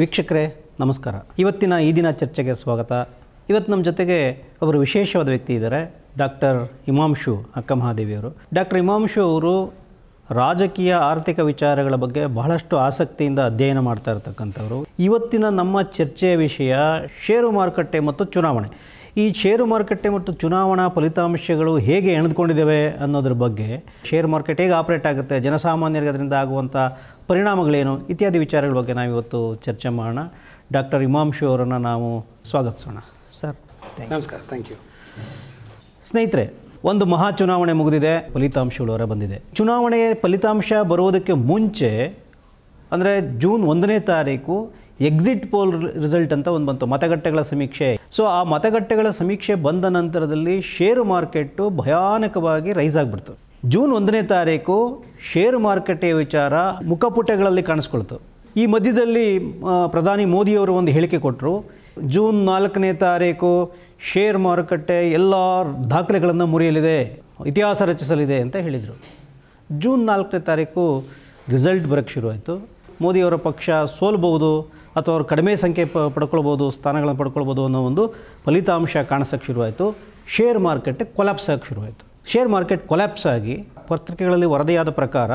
ವೀಕ್ಷಕರೇ ನಮಸ್ಕಾರ ಇವತ್ತಿನ ಈ ದಿನ ಚರ್ಚೆಗೆ ಸ್ವಾಗತ ಇವತ್ತು ನಮ್ಮ ಜೊತೆಗೆ ಒಬ್ಬರು ವಿಶೇಷವಾದ ವ್ಯಕ್ತಿ ಇದ್ದಾರೆ ಡಾಕ್ಟರ್ ಹಿಮಾಂಶು ಅಕ್ಕ ಮಹಾದೇವಿಯವರು ಡಾಕ್ಟರ್ ಹಿಮಾಂಶು ಅವರು ರಾಜಕೀಯ ಆರ್ಥಿಕ ವಿಚಾರಗಳ ಬಗ್ಗೆ ಬಹಳಷ್ಟು ಆಸಕ್ತಿಯಿಂದ ಅಧ್ಯಯನ ಮಾಡ್ತಾ ಇರತಕ್ಕಂಥವ್ರು ಇವತ್ತಿನ ನಮ್ಮ ಚರ್ಚೆಯ ವಿಷಯ ಷೇರು ಮಾರುಕಟ್ಟೆ ಮತ್ತು ಚುನಾವಣೆ ಈ ಷೇರು ಮಾರುಕಟ್ಟೆ ಮತ್ತು ಚುನಾವಣಾ ಫಲಿತಾಂಶಗಳು ಹೇಗೆ ಎಣೆದುಕೊಂಡಿದ್ದಾವೆ ಅನ್ನೋದ್ರ ಬಗ್ಗೆ ಷೇರ್ ಮಾರ್ಕೆಟ್ ಹೇಗೆ ಆಪ್ರೇಟ್ ಆಗುತ್ತೆ ಜನಸಾಮಾನ್ಯರಿಗೆ ಅದರಿಂದ ಆಗುವಂಥ ಪರಿಣಾಮಗಳೇನು ಇತ್ಯಾದಿ ವಿಚಾರಗಳ ಬಗ್ಗೆ ನಾವಿವತ್ತು ಚರ್ಚೆ ಮಾಡೋಣ ಡಾಕ್ಟರ್ ಹಿಮಾಂಶು ಅವರನ್ನು ನಾವು ಸ್ವಾಗತಿಸೋಣ ಸರ್ ನಮಸ್ಕಾರ ಥ್ಯಾಂಕ್ ಯು ಸ್ನೇಹಿತರೆ ಒಂದು ಮಹಾ ಚುನಾವಣೆ ಮುಗಿದಿದೆ ಫಲಿತಾಂಶಗಳು ಬಂದಿದೆ ಚುನಾವಣೆ ಫಲಿತಾಂಶ ಬರೋದಕ್ಕೆ ಮುಂಚೆ ಅಂದರೆ ಜೂನ್ ಒಂದನೇ ತಾರೀಕು ಎಕ್ಸಿಟ್ ಪೋಲ್ ರಿಸಲ್ಟ್ ಅಂತ ಒಂದು ಬಂತು ಮತಗಟ್ಟೆಗಳ ಸಮೀಕ್ಷೆ ಸೊ ಆ ಮತಗಟ್ಟೆಗಳ ಸಮೀಕ್ಷೆ ಬಂದ ನಂತರದಲ್ಲಿ ಷೇರು ಮಾರ್ಕೆಟು ಭಯಾನಕವಾಗಿ ರೈಸ್ ಆಗಿಬಿಡ್ತು ಜೂನ್ ಒಂದನೇ ತಾರೀಕು ಷೇರು ಮಾರುಕಟ್ಟೆಯ ವಿಚಾರ ಮುಖಪುಟಗಳಲ್ಲಿ ಕಾಣಿಸ್ಕೊಳ್ತು ಈ ಮಧ್ಯದಲ್ಲಿ ಪ್ರಧಾನಿ ಮೋದಿಯವರು ಒಂದು ಹೇಳಿಕೆ ಕೊಟ್ಟರು ಜೂನ್ ನಾಲ್ಕನೇ ತಾರೀಕು ಶೇರ್ ಮಾರುಕಟ್ಟೆ ಎಲ್ಲ ದಾಖಲೆಗಳನ್ನು ಮುರಿಯಲಿದೆ ಇತಿಹಾಸ ರಚಿಸಲಿದೆ ಅಂತ ಹೇಳಿದರು ಜೂನ್ ನಾಲ್ಕನೇ ತಾರೀಕು ರಿಸಲ್ಟ್ ಬರೋಕ್ಕೆ ಶುರುವಾಯಿತು ಮೋದಿಯವರ ಪಕ್ಷ ಸೋಲ್ಬೋದು ಅಥವಾ ಅವರು ಕಡಿಮೆ ಸಂಖ್ಯೆ ಪ ಪಡ್ಕೊಳ್ಬೋದು ಸ್ಥಾನಗಳನ್ನು ಪಡ್ಕೊಳ್ಬೋದು ಅನ್ನೋ ಒಂದು ಫಲಿತಾಂಶ ಕಾಣಿಸೋಕ್ಕೆ ಶುರುವಾಯಿತು ಶೇರ್ ಮಾರುಕಟ್ಟೆ ಕೊಲಾಪ್ಸ್ ಶುರುವಾಯಿತು ಶೇರ್ ಮಾರ್ಕೆಟ್ ಕೊಲ್ಯಾಪ್ಸ್ ಆಗಿ ಪತ್ರಿಕೆಗಳಲ್ಲಿ ವರದಿಯಾದ ಪ್ರಕಾರ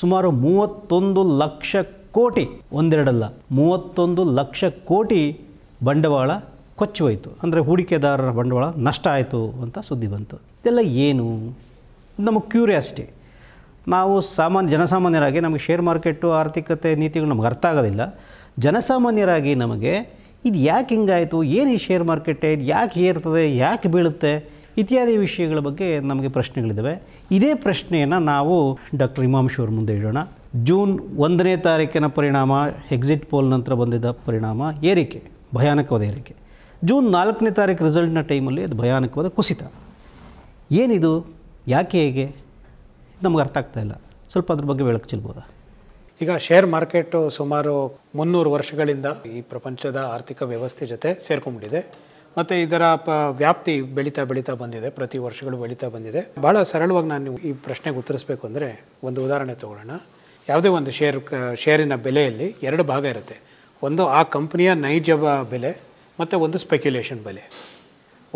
ಸುಮಾರು ಮೂವತ್ತೊಂದು ಲಕ್ಷ ಕೋಟಿ ಒಂದೆರಡಲ್ಲ ಮೂವತ್ತೊಂದು ಲಕ್ಷ ಕೋಟಿ ಬಂಡವಾಳ ಹೋಯಿತು ಅಂದರೆ ಹೂಡಿಕೆದಾರರ ಬಂಡವಾಳ ನಷ್ಟ ಆಯಿತು ಅಂತ ಸುದ್ದಿ ಬಂತು ಇದೆಲ್ಲ ಏನು ನಮಗೆ ಕ್ಯೂರಿಯಾಸಿಟಿ ನಾವು ಸಾಮಾನ್ಯ ಜನಸಾಮಾನ್ಯರಾಗಿ ನಮಗೆ ಶೇರ್ ಮಾರ್ಕೆಟು ಆರ್ಥಿಕತೆ ನೀತಿಗಳು ನಮ್ಗೆ ಅರ್ಥ ಆಗೋದಿಲ್ಲ ಜನಸಾಮಾನ್ಯರಾಗಿ ನಮಗೆ ಇದು ಯಾಕೆ ಹಿಂಗಾಯಿತು ಏನು ಈ ಶೇರ್ ಮಾರ್ಕೆಟೆ ಇದು ಯಾಕೆ ಏರ್ತದೆ ಯಾಕೆ ಬೀಳುತ್ತೆ ಇತ್ಯಾದಿ ವಿಷಯಗಳ ಬಗ್ಗೆ ನಮಗೆ ಪ್ರಶ್ನೆಗಳಿದ್ದಾವೆ ಇದೇ ಪ್ರಶ್ನೆಯನ್ನು ನಾವು ಡಾಕ್ಟರ್ ಹಿಮಾಂಶು ಅವ್ರ ಮುಂದೆ ಇಡೋಣ ಜೂನ್ ಒಂದನೇ ತಾರೀಕಿನ ಪರಿಣಾಮ ಎಕ್ಸಿಟ್ ಪೋಲ್ ನಂತರ ಬಂದಿದ್ದ ಪರಿಣಾಮ ಏರಿಕೆ ಭಯಾನಕವಾದ ಏರಿಕೆ ಜೂನ್ ನಾಲ್ಕನೇ ತಾರೀಕು ರಿಸಲ್ಟ್ನ ಟೈಮಲ್ಲಿ ಅದು ಭಯಾನಕವಾದ ಕುಸಿತ ಏನಿದು ಯಾಕೆ ಹೇಗೆ ನಮ್ಗೆ ಅರ್ಥ ಆಗ್ತಾ ಇಲ್ಲ ಸ್ವಲ್ಪ ಅದ್ರ ಬಗ್ಗೆ ಬೆಳಕು ಚೆಲ್ಬೋದಾ ಈಗ ಶೇರ್ ಮಾರ್ಕೆಟು ಸುಮಾರು ಮುನ್ನೂರು ವರ್ಷಗಳಿಂದ ಈ ಪ್ರಪಂಚದ ಆರ್ಥಿಕ ವ್ಯವಸ್ಥೆ ಜೊತೆ ಸೇರ್ಕೊಂಡ್ಬಿಟ್ಟಿದೆ ಮತ್ತು ಇದರ ಪ ವ್ಯಾಪ್ತಿ ಬೆಳೀತಾ ಬೆಳೀತಾ ಬಂದಿದೆ ಪ್ರತಿ ವರ್ಷಗಳು ಬೆಳೀತಾ ಬಂದಿದೆ ಭಾಳ ಸರಳವಾಗಿ ನಾನು ಈ ಪ್ರಶ್ನೆಗೆ ಉತ್ತರಿಸಬೇಕು ಅಂದರೆ ಒಂದು ಉದಾಹರಣೆ ತಗೊಳ್ಳೋಣ ಯಾವುದೇ ಒಂದು ಶೇರ್ ಶೇರಿನ ಬೆಲೆಯಲ್ಲಿ ಎರಡು ಭಾಗ ಇರುತ್ತೆ ಒಂದು ಆ ಕಂಪ್ನಿಯ ನೈಜ ಬೆಲೆ ಮತ್ತು ಒಂದು ಸ್ಪೆಕ್ಯುಲೇಷನ್ ಬೆಲೆ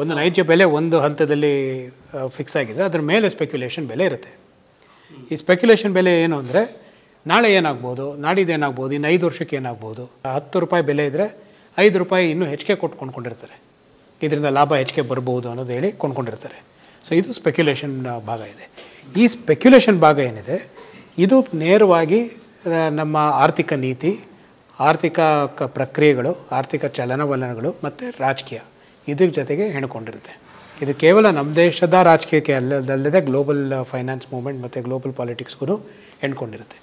ಒಂದು ನೈಜ ಬೆಲೆ ಒಂದು ಹಂತದಲ್ಲಿ ಫಿಕ್ಸ್ ಆಗಿದೆ ಅದರ ಮೇಲೆ ಸ್ಪೆಕ್ಯುಲೇಷನ್ ಬೆಲೆ ಇರುತ್ತೆ ಈ ಸ್ಪೆಕ್ಯುಲೇಷನ್ ಬೆಲೆ ಏನು ಅಂದರೆ ನಾಳೆ ಏನಾಗ್ಬೋದು ನಾಡಿದ್ದು ಏನಾಗ್ಬೋದು ಇನ್ನು ಐದು ವರ್ಷಕ್ಕೆ ಏನಾಗ್ಬೋದು ಹತ್ತು ರೂಪಾಯಿ ಬೆಲೆ ಇದ್ದರೆ ಐದು ರೂಪಾಯಿ ಇನ್ನೂ ಹೆಚ್ಚಿಗೆ ಕೊಟ್ಟು ಕೊಂಡ್ಕೊಂಡಿರ್ತಾರೆ ಇದರಿಂದ ಲಾಭ ಹೆಚ್ಚಿಗೆ ಬರ್ಬೋದು ಅನ್ನೋದು ಹೇಳಿ ಕೊಂಡ್ಕೊಂಡಿರ್ತಾರೆ ಸೊ ಇದು ಸ್ಪೆಕ್ಯುಲೇಷನ್ ಭಾಗ ಇದೆ ಈ ಸ್ಪೆಕ್ಯುಲೇಷನ್ ಭಾಗ ಏನಿದೆ ಇದು ನೇರವಾಗಿ ನಮ್ಮ ಆರ್ಥಿಕ ನೀತಿ ಆರ್ಥಿಕ ಕ ಪ್ರಕ್ರಿಯೆಗಳು ಆರ್ಥಿಕ ಚಲನವಲನಗಳು ಮತ್ತು ರಾಜಕೀಯ ಇದ್ರ ಜೊತೆಗೆ ಹೆಣ್ಕೊಂಡಿರುತ್ತೆ ಇದು ಕೇವಲ ನಮ್ಮ ದೇಶದ ರಾಜಕೀಯಕ್ಕೆ ಅಲ್ಲದಲ್ಲದೆ ಗ್ಲೋಬಲ್ ಫೈನಾನ್ಸ್ ಮೂವ್ಮೆಂಟ್ ಮತ್ತು ಗ್ಲೋಬಲ್ ಪಾಲಿಟಿಕ್ಸ್ಗೂ ಹೆಣ್ಕೊಂಡಿರುತ್ತೆ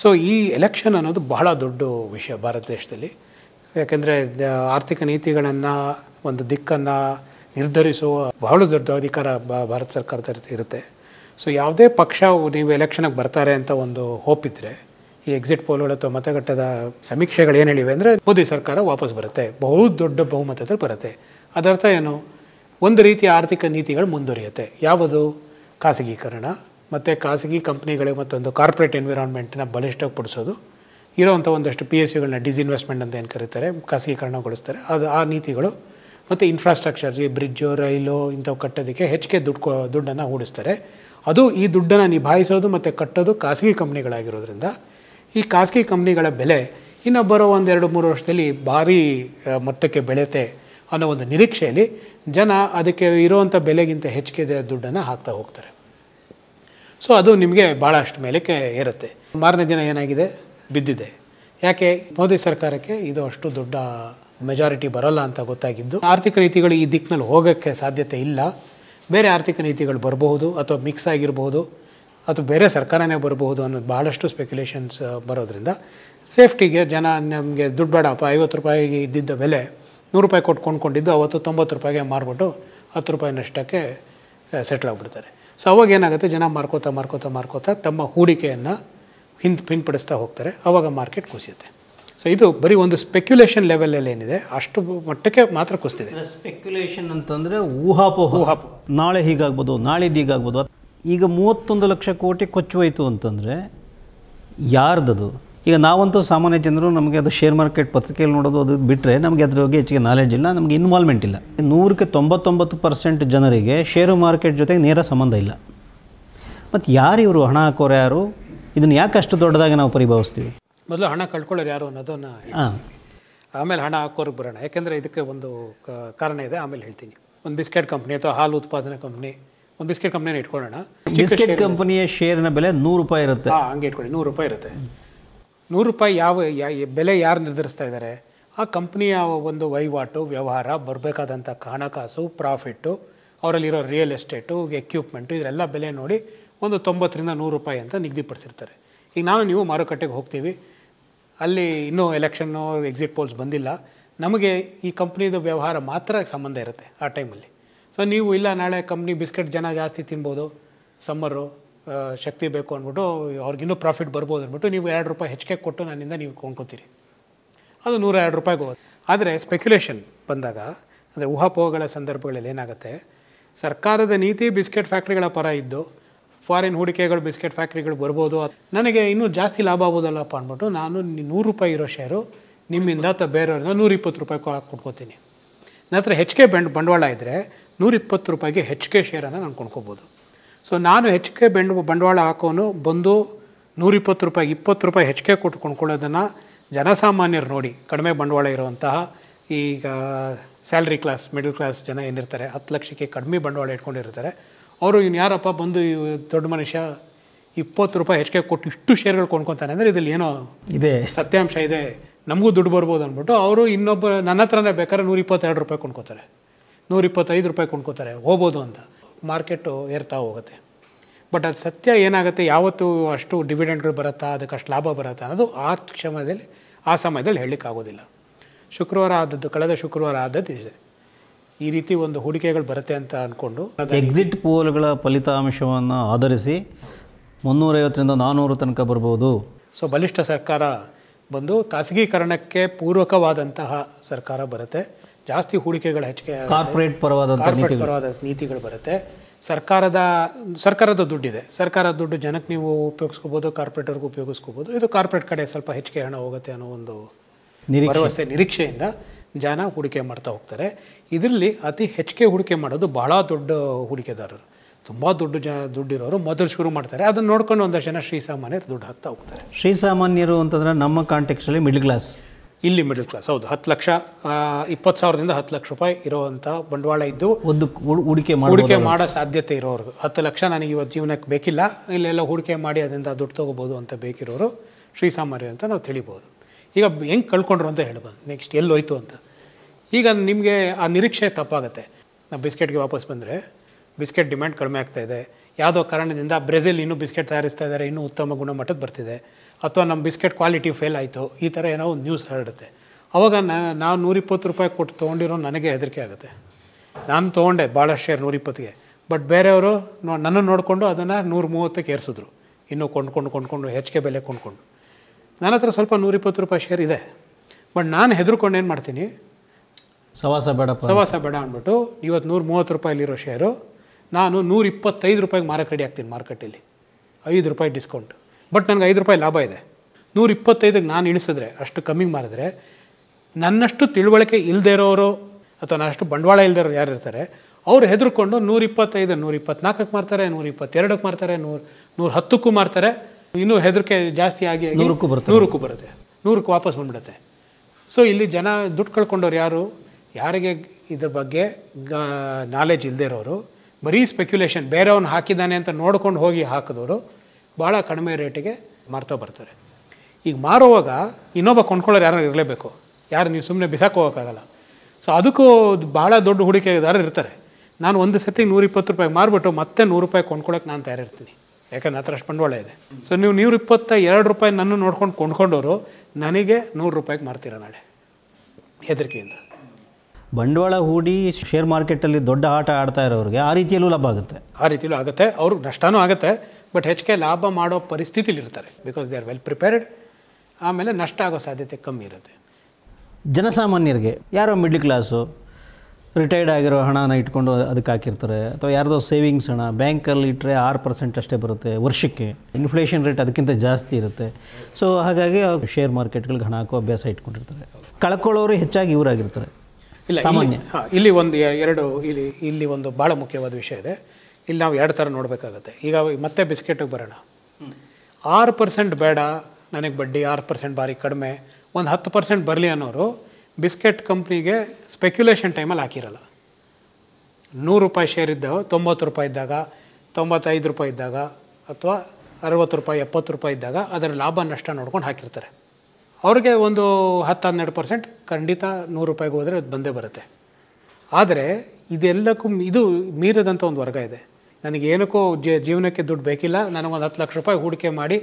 ಸೊ ಈ ಎಲೆಕ್ಷನ್ ಅನ್ನೋದು ಬಹಳ ದೊಡ್ಡ ವಿಷಯ ಭಾರತ ದೇಶದಲ್ಲಿ ಯಾಕೆಂದರೆ ಆರ್ಥಿಕ ನೀತಿಗಳನ್ನು ಒಂದು ದಿಕ್ಕನ್ನು ನಿರ್ಧರಿಸುವ ಬಹಳ ದೊಡ್ಡ ಅಧಿಕಾರ ಭಾರತ ಸರ್ಕಾರದ ಇರುತ್ತೆ ಸೊ ಯಾವುದೇ ಪಕ್ಷ ನೀವು ಎಲೆಕ್ಷನ್ಗೆ ಬರ್ತಾರೆ ಅಂತ ಒಂದು ಹೋಪ್ ಇದ್ದರೆ ಈ ಎಕ್ಸಿಟ್ ಪೋಲ್ಗಳು ಅಥವಾ ಮತಗಟ್ಟದ ಸಮೀಕ್ಷೆಗಳು ಏನು ಹೇಳಿವೆ ಅಂದರೆ ಮೋದಿ ಸರ್ಕಾರ ವಾಪಸ್ ಬರುತ್ತೆ ಬಹು ದೊಡ್ಡ ಬಹುಮತದಲ್ಲಿ ಬರುತ್ತೆ ಅದರ್ಥ ಏನು ಒಂದು ರೀತಿಯ ಆರ್ಥಿಕ ನೀತಿಗಳು ಮುಂದುವರಿಯುತ್ತೆ ಯಾವುದು ಖಾಸಗೀಕರಣ ಮತ್ತು ಖಾಸಗಿ ಕಂಪ್ನಿಗಳಿಗೆ ಮತ್ತೊಂದು ಕಾರ್ಪೊರೇಟ್ ಎನ್ವಿರಾನ್ಮೆಂಟ್ನ ಪಡಿಸೋದು ಇರೋವಂಥ ಒಂದಷ್ಟು ಪಿ ಎಸ್ ಸಿಗಳನ್ನ ಡಿಸ್ಇನ್ವೆಸ್ಟ್ಮೆಂಟ್ ಅಂತ ಏನು ಕರೀತಾರೆ ಖಾಸಗೀಕರಣಗೊಳಿಸ್ತಾರೆ ಅದು ಆ ನೀತಿಗಳು ಮತ್ತು ಇನ್ಫ್ರಾಸ್ಟ್ರಕ್ಚರ್ ಈ ಬ್ರಿಡ್ಜು ರೈಲು ಇಂಥವು ಕಟ್ಟೋದಕ್ಕೆ ಹೆಚ್ಚಿಗೆ ದುಡ್ಡು ಕೊ ದುಡ್ಡನ್ನು ಹೂಡಿಸ್ತಾರೆ ಅದು ಈ ದುಡ್ಡನ್ನು ನಿಭಾಯಿಸೋದು ಮತ್ತು ಕಟ್ಟೋದು ಖಾಸಗಿ ಕಂಪ್ನಿಗಳಾಗಿರೋದ್ರಿಂದ ಈ ಖಾಸಗಿ ಕಂಪ್ನಿಗಳ ಬೆಲೆ ಇನ್ನು ಬರೋ ಒಂದೆರಡು ಮೂರು ವರ್ಷದಲ್ಲಿ ಭಾರೀ ಮೊತ್ತಕ್ಕೆ ಬೆಳೆಯುತ್ತೆ ಅನ್ನೋ ಒಂದು ನಿರೀಕ್ಷೆಯಲ್ಲಿ ಜನ ಅದಕ್ಕೆ ಇರೋವಂಥ ಬೆಲೆಗಿಂತ ಹೆಚ್ಚಿಗೆ ದುಡ್ಡನ್ನು ಹಾಕ್ತಾ ಹೋಗ್ತಾರೆ ಸೊ ಅದು ನಿಮಗೆ ಭಾಳಷ್ಟು ಮೇಲಕ್ಕೆ ಏರುತ್ತೆ ಮಾರನೇ ದಿನ ಏನಾಗಿದೆ ಬಿದ್ದಿದೆ ಯಾಕೆ ಮೋದಿ ಸರ್ಕಾರಕ್ಕೆ ಇದು ಅಷ್ಟು ದೊಡ್ಡ ಮೆಜಾರಿಟಿ ಬರಲ್ಲ ಅಂತ ಗೊತ್ತಾಗಿದ್ದು ಆರ್ಥಿಕ ನೀತಿಗಳು ಈ ದಿಕ್ಕಿನಲ್ಲಿ ಹೋಗೋಕ್ಕೆ ಸಾಧ್ಯತೆ ಇಲ್ಲ ಬೇರೆ ಆರ್ಥಿಕ ನೀತಿಗಳು ಬರಬಹುದು ಅಥವಾ ಮಿಕ್ಸ್ ಆಗಿರಬಹುದು ಅಥವಾ ಬೇರೆ ಸರ್ಕಾರನೇ ಬರಬಹುದು ಅನ್ನೋದು ಬಹಳಷ್ಟು ಸ್ಪೆಕ್ಯುಲೇಷನ್ಸ್ ಬರೋದ್ರಿಂದ ಸೇಫ್ಟಿಗೆ ಜನ ನಮಗೆ ದುಡ್ಡು ಬೇಡಪ್ಪ ಐವತ್ತು ರೂಪಾಯಿಗೆ ಇದ್ದಿದ್ದ ಬೆಲೆ ನೂರು ರೂಪಾಯಿ ಕೊಟ್ಟು ಕೊಂಡ್ಕೊಂಡಿದ್ದು ಅವತ್ತು ತೊಂಬತ್ತು ರೂಪಾಯಿಗೆ ಮಾರ್ಬಿಟ್ಟು ಹತ್ತು ರೂಪಾಯಿ ನಷ್ಟಕ್ಕೆ ಸೆಟ್ಲ್ ಆಗ್ಬಿಡ್ತಾರೆ ಸೊ ಅವಾಗ ಏನಾಗುತ್ತೆ ಜನ ಮಾರ್ಕೋತಾ ಮಾರ್ಕೋತಾ ಮಾರ್ಕೋತಾ ತಮ್ಮ ಹೂಡಿಕೆಯನ್ನು ಹಿಂದೆ ಹಿಂಪಡಿಸ್ತಾ ಹೋಗ್ತಾರೆ ಆವಾಗ ಮಾರ್ಕೆಟ್ ಕುಸಿಯುತ್ತೆ ಸೊ ಇದು ಬರೀ ಒಂದು ಸ್ಪೆಕ್ಯುಲೇಷನ್ ಲೆವೆಲಲ್ಲಿ ಏನಿದೆ ಅಷ್ಟು ಮಟ್ಟಕ್ಕೆ ಮಾತ್ರ ಕುಸ್ತಿದೆ ಸ್ಪೆಕ್ಯುಲೇಷನ್ ಅಂತಂದ್ರೆ ಊಹಾಪೋಹ ಊಹಾಪೋಹ ನಾಳೆ ಹೀಗಾಗ್ಬೋದು ನಾಳೆ ಹೀಗಾಗ್ಬೋದು ಈಗ ಮೂವತ್ತೊಂದು ಲಕ್ಷ ಕೋಟಿ ಕೊಚ್ಚುವಾಯಿತು ಅಂತಂದರೆ ಯಾರ್ದದು ಈಗ ನಾವಂತೂ ಸಾಮಾನ್ಯ ಜನರು ನಮಗೆ ಅದು ಶೇರ್ ಮಾರ್ಕೆಟ್ ಪತ್ರಿಕೆಯಲ್ಲಿ ನೋಡೋದು ಅದು ಬಿಟ್ಟರೆ ನಮಗೆ ಅದ್ರ ಬಗ್ಗೆ ಹೆಚ್ಚಿಗೆ ನಾಲೆಡ್ಜ್ ಇಲ್ಲ ನಮಗೆ ಇನ್ವಾಲ್ವ್ಮೆಂಟ್ ಇಲ್ಲ ನೂರಕ್ಕೆ ತೊಂಬತ್ತೊಂಬತ್ತು ಪರ್ಸೆಂಟ್ ಜನರಿಗೆ ಶೇರು ಮಾರ್ಕೆಟ್ ಜೊತೆಗೆ ನೇರ ಸಂಬಂಧ ಇಲ್ಲ ಮತ್ತು ಯಾರು ಇವರು ಹಣ ಹಾಕೋರು ಯಾರು ಇದನ್ನು ಯಾಕೆ ಅಷ್ಟು ದೊಡ್ಡದಾಗಿ ನಾವು ಪರಿಭಾವಿಸ್ತೀವಿ ಮೊದಲು ಹಣ ಕಳ್ಕೊಳ್ಳೋರು ಯಾರು ಅನ್ನೋದನ್ನು ಆಮೇಲೆ ಹಣ ಹಾಕೋರಿಗೆ ಬರೋಣ ಯಾಕೆಂದರೆ ಇದಕ್ಕೆ ಒಂದು ಕಾರಣ ಇದೆ ಆಮೇಲೆ ಹೇಳ್ತೀನಿ ಒಂದು ಬಿಸ್ಕೆಟ್ ಕಂಪ್ನಿ ಅಥವಾ ಹಾಲು ಉತ್ಪಾದನಾ ಕಂಪ್ನಿ ಒಂದು ಬಿಸ್ಕೆಟ್ ಕಂಪ್ನಿಯನ್ನು ಇಟ್ಕೊಳ್ಳೋಣ ಬಿಸ್ಕೆಟ್ ಕಂಪ್ನಿಯ ಶೇರಿನ ಬೆಲೆ ನೂರು ರೂಪಾಯಿ ಇರುತ್ತೆ ಹಾಂ ಹಂಗೆ ಇಟ್ಕೊಳ್ಳಿ ನೂರು ರೂಪಾಯಿ ಇರುತ್ತೆ ನೂರು ರೂಪಾಯಿ ಯಾವ ಬೆಲೆ ಯಾರು ನಿರ್ಧರಿಸ್ತಾ ಇದ್ದಾರೆ ಆ ಕಂಪ್ನಿಯ ಒಂದು ವಹಿವಾಟು ವ್ಯವಹಾರ ಬರಬೇಕಾದಂಥ ಹಣಕಾಸು ಪ್ರಾಫಿಟ್ಟು ಅವರಲ್ಲಿರೋ ರಿಯಲ್ ಎಸ್ಟೇಟು ಎಕ್ವಿಪ್ಮೆಂಟು ಇದೆಲ್ಲ ಬೆಲೆ ನೋಡಿ ಒಂದು ತೊಂಬತ್ತರಿಂದ ನೂರು ರೂಪಾಯಿ ಅಂತ ನಿಗದಿಪಡಿಸಿರ್ತಾರೆ ಈಗ ನಾನು ನೀವು ಮಾರುಕಟ್ಟೆಗೆ ಹೋಗ್ತೀವಿ ಅಲ್ಲಿ ಇನ್ನೂ ಎಲೆಕ್ಷನ್ನು ಎಕ್ಸಿಟ್ ಪೋಲ್ಸ್ ಬಂದಿಲ್ಲ ನಮಗೆ ಈ ಕಂಪ್ನಿದು ವ್ಯವಹಾರ ಮಾತ್ರ ಸಂಬಂಧ ಇರುತ್ತೆ ಆ ಟೈಮಲ್ಲಿ ಸೊ ನೀವು ಇಲ್ಲ ನಾಳೆ ಕಂಪ್ನಿ ಬಿಸ್ಕೆಟ್ ಜನ ಜಾಸ್ತಿ ತಿನ್ಬೋದು ಸಮ್ಮರು ಶಕ್ತಿ ಬೇಕು ಅಂದ್ಬಿಟ್ಟು ಅವ್ರಿಗಿನ್ನೂ ಪ್ರಾಫಿಟ್ ಬರ್ಬೋದು ಅಂದ್ಬಿಟ್ಟು ನೀವು ಎರಡು ರೂಪಾಯಿ ಹೆಚ್ಚಿಗೆ ಕೊಟ್ಟು ನನ್ನಿಂದ ನೀವು ಕೊಂಡ್ಕೊತೀರಿ ಅದು ನೂರ ಎರಡು ರೂಪಾಯಿಗೆ ಹೋಗುತ್ತೆ ಆದರೆ ಸ್ಪೆಕ್ಯುಲೇಷನ್ ಬಂದಾಗ ಅಂದರೆ ಊಹಾಪೋಹಗಳ ಸಂದರ್ಭಗಳಲ್ಲಿ ಏನಾಗುತ್ತೆ ಸರ್ಕಾರದ ನೀತಿ ಬಿಸ್ಕೆಟ್ ಫ್ಯಾಕ್ಟ್ರಿಗಳ ಪರ ಇದ್ದು ಫಾರಿನ್ ಹೂಡಿಕೆಗಳು ಬಿಸ್ಕೆಟ್ ಫ್ಯಾಕ್ಟ್ರಿಗಳು ಬರ್ಬೋದು ನನಗೆ ಇನ್ನೂ ಜಾಸ್ತಿ ಲಾಭ ಆಗೋದಲ್ಲಪ್ಪ ಅಂದ್ಬಿಟ್ಟು ನಾನು ನೂರು ರೂಪಾಯಿ ಇರೋ ಷೇರು ನಿಮ್ಮಿಂದ ತ ಬೇರೆಯವ್ರನ್ನ ನೂರಿಪ್ಪತ್ತು ರೂಪಾಯಿ ಕೊಟ್ಕೋತೀನಿ ನಂತರ ಹೆಚ್ ಕೆ ಬೆಂಡ್ ಬಂಡವಾಳ ಇದ್ದರೆ ನೂರಿಪ್ಪತ್ತು ರೂಪಾಯಿಗೆ ಹೆಚ್ ಕೆ ಶೇರನ್ನು ನಾನು ಕೊಂಡ್ಕೋಬೋದು ಸೊ ನಾನು ಹೆಚ್ ಬೆಂಡ್ ಬಂಡವಾಳ ಹಾಕೋನು ಬಂದು ನೂರಿಪ್ಪತ್ತು ರೂಪಾಯಿ ಇಪ್ಪತ್ತು ರೂಪಾಯಿ ಹೆಚ್ ಕೊಟ್ಟು ಕೊಂಡ್ಕೊಳ್ಳೋದನ್ನು ಜನಸಾಮಾನ್ಯರು ನೋಡಿ ಕಡಿಮೆ ಬಂಡವಾಳ ಇರುವಂತಹ ಈಗ ಸ್ಯಾಲ್ರಿ ಕ್ಲಾಸ್ ಮಿಡಲ್ ಕ್ಲಾಸ್ ಜನ ಏನಿರ್ತಾರೆ ಹತ್ತು ಲಕ್ಷಕ್ಕೆ ಕಡಿಮೆ ಬಂಡವಾಳ ಇಟ್ಕೊಂಡಿರ್ತಾರೆ ಅವರು ಇನ್ನು ಯಾರಪ್ಪ ಬಂದು ದೊಡ್ಡ ಮನುಷ್ಯ ಇಪ್ಪತ್ತು ರೂಪಾಯಿ ಹೆಚ್ಚಿಗೆ ಕೊಟ್ಟು ಇಷ್ಟು ಶೇರ್ಗಳು ಕೊಂಡ್ಕೊತಾನೆ ಅಂದರೆ ಇದರಲ್ಲಿ ಏನೋ ಇದೆ ಸತ್ಯಾಂಶ ಇದೆ ನಮಗೂ ದುಡ್ಡು ಬರ್ಬೋದು ಅಂದ್ಬಿಟ್ಟು ಅವರು ಇನ್ನೊಬ್ಬ ನನ್ನ ಹತ್ರನೇ ಬೇಕಾದ್ರೆ ನೂರ ಇಪ್ಪತ್ತೆರಡು ರೂಪಾಯಿ ಕೊಂಡ್ಕೊತಾರೆ ನೂರಿಪ್ಪತ್ತೈದು ರೂಪಾಯಿ ಕೊಂಡ್ಕೊತಾರೆ ಹೋಗ್ಬೋದು ಅಂತ ಮಾರ್ಕೆಟು ಏರ್ತಾ ಹೋಗುತ್ತೆ ಬಟ್ ಅದು ಸತ್ಯ ಏನಾಗುತ್ತೆ ಯಾವತ್ತೂ ಅಷ್ಟು ಡಿವಿಡೆಂಡ್ಗಳು ಬರುತ್ತಾ ಅದಕ್ಕೆ ಅಷ್ಟು ಲಾಭ ಬರುತ್ತಾ ಅನ್ನೋದು ಆ ಕ್ಷಮದಲ್ಲಿ ಆ ಸಮಯದಲ್ಲಿ ಹೇಳಲಿಕ್ಕಾಗೋದಿಲ್ಲ ಶುಕ್ರವಾರ ಆದದ್ದು ಕಳೆದ ಶುಕ್ರವಾರ ಆದದ್ದು ಇದೆ ಈ ರೀತಿ ಒಂದು ಹೂಡಿಕೆಗಳು ಬರುತ್ತೆ ಅಂತ ಅಂದ್ಕೊಂಡು ಎಕ್ಸಿಟ್ ಪೋಲ್ಗಳ ಫಲಿತಾಂಶವನ್ನು ಆಧರಿಸಿ ಮುನ್ನೂರೈವತ್ತರಿಂದ ನಾನ್ನೂರು ತನಕ ಬರ್ಬೋದು ಸೊ ಬಲಿಷ್ಠ ಸರ್ಕಾರ ಬಂದು ಖಾಸಗೀಕರಣಕ್ಕೆ ಪೂರಕವಾದಂತಹ ಸರ್ಕಾರ ಬರುತ್ತೆ ಜಾಸ್ತಿ ಹೂಡಿಕೆಗಳು ಹೆಚ್ಚಿಗೆ ಕಾರ್ಪೊರೇಟ್ ಕಾರ್ಪೊರೇಟ್ ಪರವಾದ ನೀತಿಗಳು ಬರುತ್ತೆ ಸರ್ಕಾರದ ಸರ್ಕಾರದ ದುಡ್ಡಿದೆ ಸರ್ಕಾರದ ದುಡ್ಡು ಜನಕ್ಕೆ ನೀವು ಉಪಯೋಗಿಸ್ಕೋಬೋದು ಕಾರ್ಪೊರೇಟರ್ಗೂ ಉಪಯೋಗಿಸ್ಕೋಬೋದು ಇದು ಕಾರ್ಪೊರೇಟ್ ಕಡೆ ಸ್ವಲ್ಪ ಹೆಚ್ಚಿಗೆ ಹಣ ಹೋಗುತ್ತೆ ಅನ್ನೋ ಒಂದು ಭರವಸೆ ನಿರೀಕ್ಷೆಯಿಂದ ಜನ ಹೂಡಿಕೆ ಮಾಡ್ತಾ ಹೋಗ್ತಾರೆ ಇದರಲ್ಲಿ ಅತಿ ಹೆಚ್ಚಿಗೆ ಹೂಡಿಕೆ ಮಾಡೋದು ಭಾಳ ದೊಡ್ಡ ಹೂಡಿಕೆದಾರರು ತುಂಬ ದೊಡ್ಡ ಜ ದುಡ್ಡಿರೋರು ಮೊದಲು ಶುರು ಮಾಡ್ತಾರೆ ಅದನ್ನು ನೋಡ್ಕೊಂಡು ಒಂದಷ್ಟು ಜನ ಶ್ರೀಸಾಮಾನ್ಯರು ದುಡ್ಡು ಹಾಕ್ತಾ ಹೋಗ್ತಾರೆ ಶ್ರೀಸಾಮಾನ್ಯರು ಅಂತಂದರೆ ನಮ್ಮ ಕಾಂಟೆಕ್ಸ್ಟಲ್ಲಿ ಮಿಡ್ಲ್ ಕ್ಲಾಸ್ ಇಲ್ಲಿ ಮಿಡ್ಲ್ ಕ್ಲಾಸ್ ಹೌದು ಹತ್ತು ಲಕ್ಷ ಇಪ್ಪತ್ತು ಸಾವಿರದಿಂದ ಹತ್ತು ಲಕ್ಷ ರೂಪಾಯಿ ಇರುವಂಥ ಬಂಡವಾಳ ಇದ್ದು ಒಂದು ಹೂಡಿಕೆ ಮಾಡಿ ಹೂಡಿಕೆ ಮಾಡೋ ಸಾಧ್ಯತೆ ಇರೋರು ಹತ್ತು ಲಕ್ಷ ನನಗೆ ಇವತ್ತು ಜೀವನಕ್ಕೆ ಬೇಕಿಲ್ಲ ಇಲ್ಲೆಲ್ಲ ಹೂಡಿಕೆ ಮಾಡಿ ಅದರಿಂದ ದುಡ್ಡು ತೊಗೋಬೋದು ಅಂತ ಬೇಕಿರೋರು ಶ್ರೀಸಾಮಾನ್ಯರು ಅಂತ ನಾವು ತಿಳಿಬೋದು ಈಗ ಹೆಂಗೆ ಕಳ್ಕೊಂಡ್ರು ಅಂತ ಹೇಳ್ಬೋದು ನೆಕ್ಸ್ಟ್ ಎಲ್ಲೋಯ್ತು ಅಂತ ಈಗ ನಿಮಗೆ ಆ ನಿರೀಕ್ಷೆ ತಪ್ಪಾಗುತ್ತೆ ನಾವು ಬಿಸ್ಕೆಟ್ಗೆ ವಾಪಸ್ ಬಂದರೆ ಬಿಸ್ಕೆಟ್ ಡಿಮ್ಯಾಂಡ್ ಕಡಿಮೆ ಆಗ್ತಾ ಇದೆ ಯಾವುದೋ ಕಾರಣದಿಂದ ಬ್ರೆಜಿಲ್ ಇನ್ನೂ ಬಿಸ್ಕೆಟ್ ತಯಾರಿಸ್ತಾ ಇದ್ದಾರೆ ಇನ್ನೂ ಉತ್ತಮ ಗುಣಮಟ್ಟದ ಬರ್ತಿದೆ ಅಥವಾ ನಮ್ಮ ಬಿಸ್ಕೆಟ್ ಕ್ವಾಲಿಟಿ ಫೇಲ್ ಆಯಿತು ಈ ಥರ ಏನೋ ಒಂದು ನ್ಯೂಸ್ ಹರಡುತ್ತೆ ಅವಾಗ ನಾವು ನೂರಿಪ್ಪತ್ತು ರೂಪಾಯಿ ಕೊಟ್ಟು ತೊಗೊಂಡಿರೋ ನನಗೆ ಹೆದರಿಕೆ ಆಗುತ್ತೆ ನಾನು ತೊಗೊಂಡೆ ಭಾಳ ಶೇರ್ ನೂರಿಪ್ಪತ್ತಿಗೆ ಬಟ್ ಬೇರೆಯವರು ನನ್ನನ್ನು ನೋಡಿಕೊಂಡು ಅದನ್ನು ನೂರು ಮೂವತ್ತಕ್ಕೆ ಏರಿಸಿದ್ರು ಇನ್ನೂ ಕೊಂಡ್ಕೊಂಡು ಕೊಂಡ್ಕೊಂಡು ಹೆಚ್ಚಿಗೆ ಬೆಲೆ ಕೊಂಡ್ಕೊಂಡು ನನ್ನ ಹತ್ರ ಸ್ವಲ್ಪ ನೂರಿಪ್ಪತ್ತು ರೂಪಾಯಿ ಶೇರ್ ಇದೆ ಬಟ್ ನಾನು ಹೆದರ್ಕೊಂಡು ಏನು ಮಾಡ್ತೀನಿ ಸವಾಸ ಬೇಡ ಸವಾಸ ಬೇಡ ಅಂದ್ಬಿಟ್ಟು ಇವತ್ತು ನೂರು ಮೂವತ್ತು ರೂಪಾಯಿಲಿರೋ ಶೇರು ನಾನು ನೂರ ಇಪ್ಪತ್ತೈದು ರೂಪಾಯಿಗೆ ಮಾರಕ್ಕೆ ರೆಡಿ ಆಗ್ತೀನಿ ಮಾರ್ಕೆಟಲ್ಲಿ ಐದು ರೂಪಾಯಿ ಡಿಸ್ಕೌಂಟ್ ಬಟ್ ನನಗೆ ಐದು ರೂಪಾಯಿ ಲಾಭ ಇದೆ ನೂರ ಇಪ್ಪತ್ತೈದಕ್ಕೆ ನಾನು ಇಳಿಸಿದ್ರೆ ಅಷ್ಟು ಕಮ್ಮಿಗೆ ಮಾರಿದ್ರೆ ನನ್ನಷ್ಟು ತಿಳುವಳಿಕೆ ಇಲ್ಲದೆ ಇರೋರು ಅಥವಾ ನನ್ನಷ್ಟು ಬಂಡವಾಳ ಇಲ್ಲದೆ ಇರೋರು ಯಾರು ಇರ್ತಾರೆ ಅವ್ರು ಹೆದರ್ಕೊಂಡು ನೂರ ಇಪ್ಪತ್ತೈದು ನೂರ ಇಪ್ಪತ್ನಾಲ್ಕಕ್ಕೆ ಮಾರ್ತಾರೆ ನೂರ ಇಪ್ಪತ್ತೆರಡಕ್ಕೆ ಮಾರ್ತಾರೆ ನೂರು ನೂರ ಹತ್ತಕ್ಕೂ ಮಾರ್ತಾರೆ ಇನ್ನೂ ಹೆದರಿಕೆ ಜಾಸ್ತಿ ಆಗಿ ನೂರಕ್ಕೂ ಬರುತ್ತೆ ನೂರಕ್ಕೂ ಬರುತ್ತೆ ನೂರಕ್ಕೆ ವಾಪಸ್ ಬಂದ್ಬಿಡುತ್ತೆ ಸೊ ಇಲ್ಲಿ ಜನ ದುಡ್ಡು ಕಳ್ಕೊಂಡವ್ರು ಯಾರು ಯಾರಿಗೆ ಇದ್ರ ಬಗ್ಗೆ ನಾಲೆಜ್ ಇಲ್ಲದೆ ಇರೋರು ಬರೀ ಸ್ಪೆಕ್ಯುಲೇಷನ್ ಬೇರೆಯವ್ನು ಹಾಕಿದ್ದಾನೆ ಅಂತ ನೋಡ್ಕೊಂಡು ಹೋಗಿ ಹಾಕಿದವರು ಭಾಳ ಕಡಿಮೆ ರೇಟಿಗೆ ಮಾರ್ತಾ ಬರ್ತಾರೆ ಈಗ ಮಾರುವಾಗ ಇನ್ನೊಬ್ಬ ಕೊಂಡ್ಕೊಳ್ಳೋರು ಯಾರು ಇರಲೇಬೇಕು ಯಾರು ನೀವು ಸುಮ್ಮನೆ ಬಿಸಾಕೋಕ್ಕಾಗಲ್ಲ ಸೊ ಅದಕ್ಕೂ ಭಾಳ ದೊಡ್ಡ ಹೂಡಿಕೆದಾರರು ಇರ್ತಾರೆ ನಾನು ಒಂದು ಸತಿ ಇಪ್ಪತ್ತು ರೂಪಾಯಿ ಮಾರ್ಬಿಟ್ಟು ಮತ್ತೆ ನೂರು ರೂಪಾಯಿ ಕೊಂಡ್ಕೊಳೋಕೆ ನಾನು ತಯಾರಿರ್ತೀನಿ ಯಾಕಂದ್ರೆ ಹತ್ರ ಅಷ್ಟು ಬಂಡವಾಳ ಇದೆ ಸೊ ನೀವು ಇಪ್ಪತ್ತ ಎರಡು ರೂಪಾಯಿ ನನ್ನ ನೋಡ್ಕೊಂಡು ಕೊಂಡ್ಕೊಂಡವರು ನನಗೆ ನೂರು ರೂಪಾಯಿಗೆ ಮಾರ್ತೀರ ನಾಳೆ ಹೆದರಿಕೆಯಿಂದ ಬಂಡವಾಳ ಹೂಡಿ ಶೇರ್ ಮಾರ್ಕೆಟಲ್ಲಿ ದೊಡ್ಡ ಆಟ ಆಡ್ತಾ ಇರೋರಿಗೆ ಆ ರೀತಿಯಲ್ಲೂ ಲಾಭ ಆಗುತ್ತೆ ಆ ರೀತಿಯಲ್ಲೂ ಆಗುತ್ತೆ ಅವ್ರಿಗೆ ನಷ್ಟನೂ ಆಗುತ್ತೆ ಬಟ್ ಹೆಚ್ಚಿಗೆ ಲಾಭ ಮಾಡೋ ಪರಿಸ್ಥಿತಿಲಿರ್ತಾರೆ because they are well prepared ಆಮೇಲೆ ನಷ್ಟ ಆಗೋ ಸಾಧ್ಯತೆ ಕಮ್ಮಿ ಇರುತ್ತೆ ಜನಸಾಮಾನ್ಯರಿಗೆ ಯಾರೋ ಮಿಡ್ಲ್ ಕ್ಲಾಸು ರಿಟೈರ್ಡ್ ಆಗಿರೋ ಹಣನ ಇಟ್ಕೊಂಡು ಅದಕ್ಕೆ ಹಾಕಿರ್ತಾರೆ ಅಥವಾ ಯಾರ್ದೋ ಸೇವಿಂಗ್ಸ್ ಹಣ ಬ್ಯಾಂಕಲ್ಲಿ ಇಟ್ಟರೆ ಆರು ಪರ್ಸೆಂಟ್ ಅಷ್ಟೇ ಬರುತ್ತೆ ವರ್ಷಕ್ಕೆ ಇನ್ಫ್ಲೇಷನ್ ರೇಟ್ ಅದಕ್ಕಿಂತ ಜಾಸ್ತಿ ಇರುತ್ತೆ ಸೊ ಹಾಗಾಗಿ ಶೇರ್ ಮಾರ್ಕೆಟ್ಗಳಿಗೆ ಹಣ ಹಾಕೋ ಅಭ್ಯಾಸ ಇಟ್ಕೊಂಡಿರ್ತಾರೆ ಕಳ್ಕೊಳ್ಳೋರು ಹೆಚ್ಚಾಗಿ ಇವರಾಗಿರ್ತಾರೆ ಇಲ್ಲ ಸಾಮಾನ್ಯ ಇಲ್ಲಿ ಒಂದು ಎರಡು ಇಲ್ಲಿ ಇಲ್ಲಿ ಒಂದು ಭಾಳ ಮುಖ್ಯವಾದ ವಿಷಯ ಇದೆ ಇಲ್ಲಿ ನಾವು ಎರಡು ಥರ ನೋಡಬೇಕಾಗತ್ತೆ ಈಗ ಮತ್ತೆ ಬಿಸ್ಕೆಟಿಗೆ ಬರೋಣ ಆರು ಪರ್ಸೆಂಟ್ ಬೇಡ ನನಗೆ ಬಡ್ಡಿ ಆರು ಪರ್ಸೆಂಟ್ ಭಾರಿ ಕಡಿಮೆ ಒಂದು ಹತ್ತು ಪರ್ಸೆಂಟ್ ಬರಲಿ ಅನ್ನೋರು ಬಿಸ್ಕೆಟ್ ಕಂಪ್ನಿಗೆ ಸ್ಪೆಕ್ಯುಲೇಷನ್ ಟೈಮಲ್ಲಿ ಹಾಕಿರಲ್ಲ ನೂರು ರೂಪಾಯಿ ಶೇರ್ ಇದ್ದ ತೊಂಬತ್ತು ರೂಪಾಯಿ ಇದ್ದಾಗ ತೊಂಬತ್ತೈದು ರೂಪಾಯಿ ಇದ್ದಾಗ ಅಥವಾ ಅರವತ್ತು ರೂಪಾಯಿ ಎಪ್ಪತ್ತು ರೂಪಾಯಿ ಇದ್ದಾಗ ಅದರ ಲಾಭ ನಷ್ಟ ನೋಡ್ಕೊಂಡು ಹಾಕಿರ್ತಾರೆ ಅವ್ರಿಗೆ ಒಂದು ಹತ್ತು ಹನ್ನೆರಡು ಪರ್ಸೆಂಟ್ ಖಂಡಿತ ನೂರು ರೂಪಾಯಿಗೆ ಹೋದರೆ ಅದು ಬಂದೇ ಬರುತ್ತೆ ಆದರೆ ಇದೆಲ್ಲಕ್ಕೂ ಇದು ಮೀರಿದಂಥ ಒಂದು ವರ್ಗ ಇದೆ ನನಗೆ ಏನಕ್ಕೂ ಜೀವನಕ್ಕೆ ದುಡ್ಡು ಬೇಕಿಲ್ಲ ನನಗೊಂದು ಹತ್ತು ಲಕ್ಷ ರೂಪಾಯಿ ಹೂಡಿಕೆ ಮಾಡಿ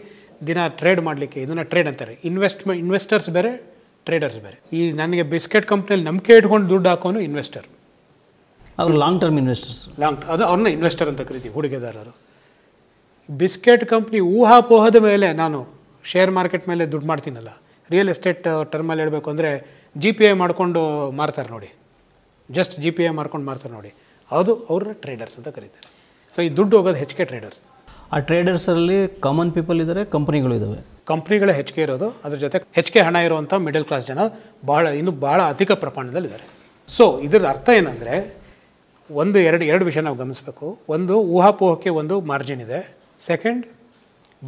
ದಿನ ಟ್ರೇಡ್ ಮಾಡಲಿಕ್ಕೆ ಇದನ್ನು ಟ್ರೇಡ್ ಅಂತಾರೆ ಇನ್ವೆಸ್ಟ್ಮೆಂಟ್ ಇನ್ವೆಸ್ಟರ್ಸ್ ಬೇರೆ ಟ್ರೇಡರ್ಸ್ ಬೇರೆ ಈ ನನಗೆ ಬಿಸ್ಕೆಟ್ ಕಂಪ್ನಿಯಲ್ಲಿ ನಂಬಿಕೆ ಇಟ್ಕೊಂಡು ದುಡ್ಡು ಹಾಕೋನು ಇನ್ವೆಸ್ಟರ್ ಅವರು ಲಾಂಗ್ ಟರ್ಮ್ ಇನ್ವೆಸ್ಟರ್ಸ್ ಲಾಂಗ್ ಅದು ಅವ್ರನ್ನ ಇನ್ವೆಸ್ಟರ್ ಅಂತ ಕರಿತೀವಿ ಹೂಡಿಕೆದಾರರು ಬಿಸ್ಕೆಟ್ ಕಂಪ್ನಿ ಊಹಾಪೋಹದ ಮೇಲೆ ನಾನು ಶೇರ್ ಮಾರ್ಕೆಟ್ ಮೇಲೆ ದುಡ್ಡು ಮಾಡ್ತೀನಲ್ಲ ರಿಯಲ್ ಎಸ್ಟೇಟ್ ಟರ್ಮಲ್ಲಿ uh, ಹೇಳಬೇಕು ಅಂದರೆ ಜಿ ಪಿ ಐ ಮಾಡಿಕೊಂಡು ಮಾರ್ತಾರೆ ನೋಡಿ ಜಸ್ಟ್ ಜಿ ಪಿ ಐ ಮಾಡ್ಕೊಂಡು ಮಾರ್ತಾರೆ ನೋಡಿ ಅದು ಅವ್ರನ್ನ ಟ್ರೇಡರ್ಸ್ ಅಂತ ಕರೀತಾರೆ ಸೊ ಈ ದುಡ್ಡು ಹೋಗೋದು ಹೆಚ್ಚಿಗೆ ಟ್ರೇಡರ್ಸ್ ಆ ಟ್ರೇಡರ್ಸಲ್ಲಿ ಕಾಮನ್ ಪೀಪಲ್ ಇದ್ದಾರೆ ಕಂಪ್ನಿಗಳು ಇದ್ದಾವೆ ಕಂಪ್ನಿಗಳೇ ಹೆಚ್ಚಿಗೆ ಇರೋದು ಅದ್ರ ಜೊತೆ ಹೆಚ್ಚಿಗೆ ಹಣ ಇರುವಂಥ ಮಿಡಲ್ ಕ್ಲಾಸ್ ಜನ ಭಾಳ ಇನ್ನೂ ಭಾಳ ಅಧಿಕ ಪ್ರಮಾಣದಲ್ಲಿದ್ದಾರೆ ಸೊ ಇದರ ಅರ್ಥ ಏನಂದರೆ ಒಂದು ಎರಡು ಎರಡು ವಿಷಯ ನಾವು ಗಮನಿಸಬೇಕು ಒಂದು ಊಹಾಪೋಹಕ್ಕೆ ಒಂದು ಮಾರ್ಜಿನ್ ಇದೆ ಸೆಕೆಂಡ್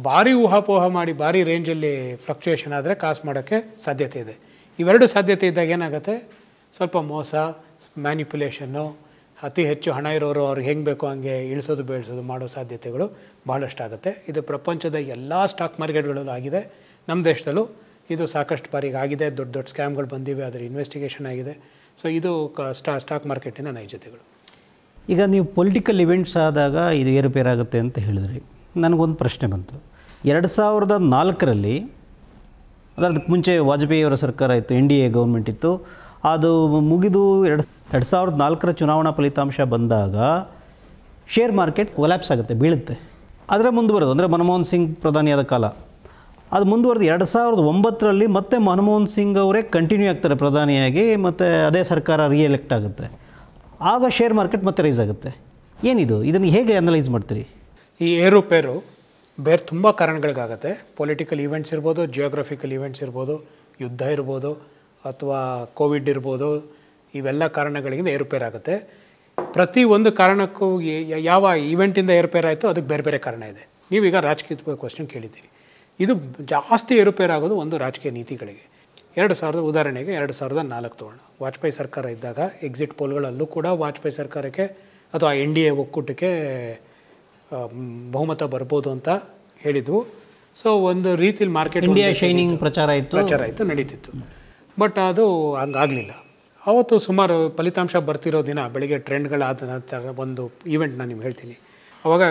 ಭಾರಿ ಊಹಾಪೋಹ ಮಾಡಿ ಭಾರಿ ರೇಂಜಲ್ಲಿ ಫ್ಲಕ್ಚುಯೇಷನ್ ಆದರೆ ಕಾಸು ಮಾಡೋಕ್ಕೆ ಸಾಧ್ಯತೆ ಇದೆ ಇವೆರಡು ಸಾಧ್ಯತೆ ಇದ್ದಾಗ ಏನಾಗುತ್ತೆ ಸ್ವಲ್ಪ ಮೋಸ ಮ್ಯಾನಿಪ್ಯುಲೇಷನ್ನು ಅತಿ ಹೆಚ್ಚು ಹಣ ಇರೋರು ಅವ್ರಿಗೆ ಹೆಂಗೆ ಬೇಕೋ ಹಂಗೆ ಇಳಿಸೋದು ಬೆಳೆಸೋದು ಮಾಡೋ ಸಾಧ್ಯತೆಗಳು ಆಗುತ್ತೆ ಇದು ಪ್ರಪಂಚದ ಎಲ್ಲ ಸ್ಟಾಕ್ ಮಾರ್ಕೆಟ್ಗಳಲ್ಲೂ ಆಗಿದೆ ನಮ್ಮ ದೇಶದಲ್ಲೂ ಇದು ಸಾಕಷ್ಟು ಬಾರಿಗೆ ಆಗಿದೆ ದೊಡ್ಡ ದೊಡ್ಡ ಸ್ಕ್ಯಾಮ್ಗಳು ಬಂದಿವೆ ಅದರ ಇನ್ವೆಸ್ಟಿಗೇಷನ್ ಆಗಿದೆ ಸೊ ಇದು ಸ್ಟಾ ಸ್ಟಾಕ್ ಮಾರ್ಕೆಟಿನ ನೈಜತೆಗಳು ಈಗ ನೀವು ಪೊಲಿಟಿಕಲ್ ಇವೆಂಟ್ಸ್ ಆದಾಗ ಇದು ಏರುಪೇರಾಗುತ್ತೆ ಅಂತ ಹೇಳಿದ್ರಿ ನನಗೊಂದು ಪ್ರಶ್ನೆ ಬಂತು ಎರಡು ಸಾವಿರದ ನಾಲ್ಕರಲ್ಲಿ ಅದಕ್ಕೆ ಮುಂಚೆ ವಾಜಪೇಯಿಯವರ ಸರ್ಕಾರ ಇತ್ತು ಎನ್ ಡಿ ಎ ಗೌರ್ಮೆಂಟ್ ಇತ್ತು ಅದು ಮುಗಿದು ಎರಡು ಎರಡು ಸಾವಿರದ ನಾಲ್ಕರ ಚುನಾವಣಾ ಫಲಿತಾಂಶ ಬಂದಾಗ ಶೇರ್ ಮಾರ್ಕೆಟ್ ಕೊಲ್ಯಾಪ್ಸ್ ಆಗುತ್ತೆ ಬೀಳುತ್ತೆ ಅದರ ಮುಂದುವರೆದು ಅಂದರೆ ಮನಮೋಹನ್ ಸಿಂಗ್ ಪ್ರಧಾನಿಯಾದ ಕಾಲ ಅದು ಮುಂದುವರೆದು ಎರಡು ಸಾವಿರದ ಒಂಬತ್ತರಲ್ಲಿ ಮತ್ತೆ ಮನಮೋಹನ್ ಸಿಂಗ್ ಅವರೇ ಕಂಟಿನ್ಯೂ ಆಗ್ತಾರೆ ಪ್ರಧಾನಿಯಾಗಿ ಮತ್ತು ಅದೇ ಸರ್ಕಾರ ರಿಎಲೆಕ್ಟ್ ಆಗುತ್ತೆ ಆಗ ಶೇರ್ ಮಾರ್ಕೆಟ್ ಮತ್ತೆ ರೈಸ್ ಆಗುತ್ತೆ ಏನಿದು ಇದನ್ನು ಹೇಗೆ ಅನಲೈಸ್ ಮಾಡ್ತೀರಿ ಈ ಏರುಪೇರು ಬೇರೆ ತುಂಬ ಕಾರಣಗಳಿಗಾಗತ್ತೆ ಪೊಲಿಟಿಕಲ್ ಈವೆಂಟ್ಸ್ ಇರ್ಬೋದು ಜಿಯೋಗ್ರಫಿಕಲ್ ಈವೆಂಟ್ಸ್ ಇರ್ಬೋದು ಯುದ್ಧ ಇರ್ಬೋದು ಅಥವಾ ಕೋವಿಡ್ ಇರ್ಬೋದು ಇವೆಲ್ಲ ಕಾರಣಗಳಿಂದ ಏರುಪೇರಾಗುತ್ತೆ ಪ್ರತಿ ಒಂದು ಕಾರಣಕ್ಕೂ ಯಾವ ಈವೆಂಟಿಂದ ಏರುಪೇರಾಯಿತು ಅದಕ್ಕೆ ಬೇರೆ ಬೇರೆ ಕಾರಣ ಇದೆ ನೀವೀಗ ರಾಜಕೀಯ ಕ್ವಶನ್ ಕೇಳಿದ್ದೀರಿ ಇದು ಜಾಸ್ತಿ ಏರುಪೇರಾಗೋದು ಒಂದು ರಾಜಕೀಯ ನೀತಿಗಳಿಗೆ ಎರಡು ಸಾವಿರದ ಉದಾಹರಣೆಗೆ ಎರಡು ಸಾವಿರದ ನಾಲ್ಕು ತೋಣ ವಾಜಪೇಯಿ ಸರ್ಕಾರ ಇದ್ದಾಗ ಎಕ್ಸಿಟ್ ಪೋಲ್ಗಳಲ್ಲೂ ಕೂಡ ವಾಜಪೇಯಿ ಸರ್ಕಾರಕ್ಕೆ ಅಥವಾ ಎನ್ ಡಿ ಎ ಒಕ್ಕೂಟಕ್ಕೆ ಬಹುಮತ ಬರ್ಬೋದು ಅಂತ ಹೇಳಿದ್ವು ಸೊ ಒಂದು ರೀತಿಲಿ ಮಾರ್ಕೆಟ್ ಇಂಡಿಯಾ ಶೈನಿಂಗ್ ಪ್ರಚಾರ ಇತ್ತು ಪ್ರಚಾರ ಇತ್ತು ನಡೀತಿತ್ತು ಬಟ್ ಅದು ಹಂಗಾಗಲಿಲ್ಲ ಅವತ್ತು ಸುಮಾರು ಫಲಿತಾಂಶ ಬರ್ತಿರೋ ದಿನ ಬೆಳಿಗ್ಗೆ ಟ್ರೆಂಡ್ಗಳಾದ ನಂತರ ಒಂದು ಈವೆಂಟ್ ನಾನು ನಿಮ್ಗೆ ಹೇಳ್ತೀನಿ ಅವಾಗ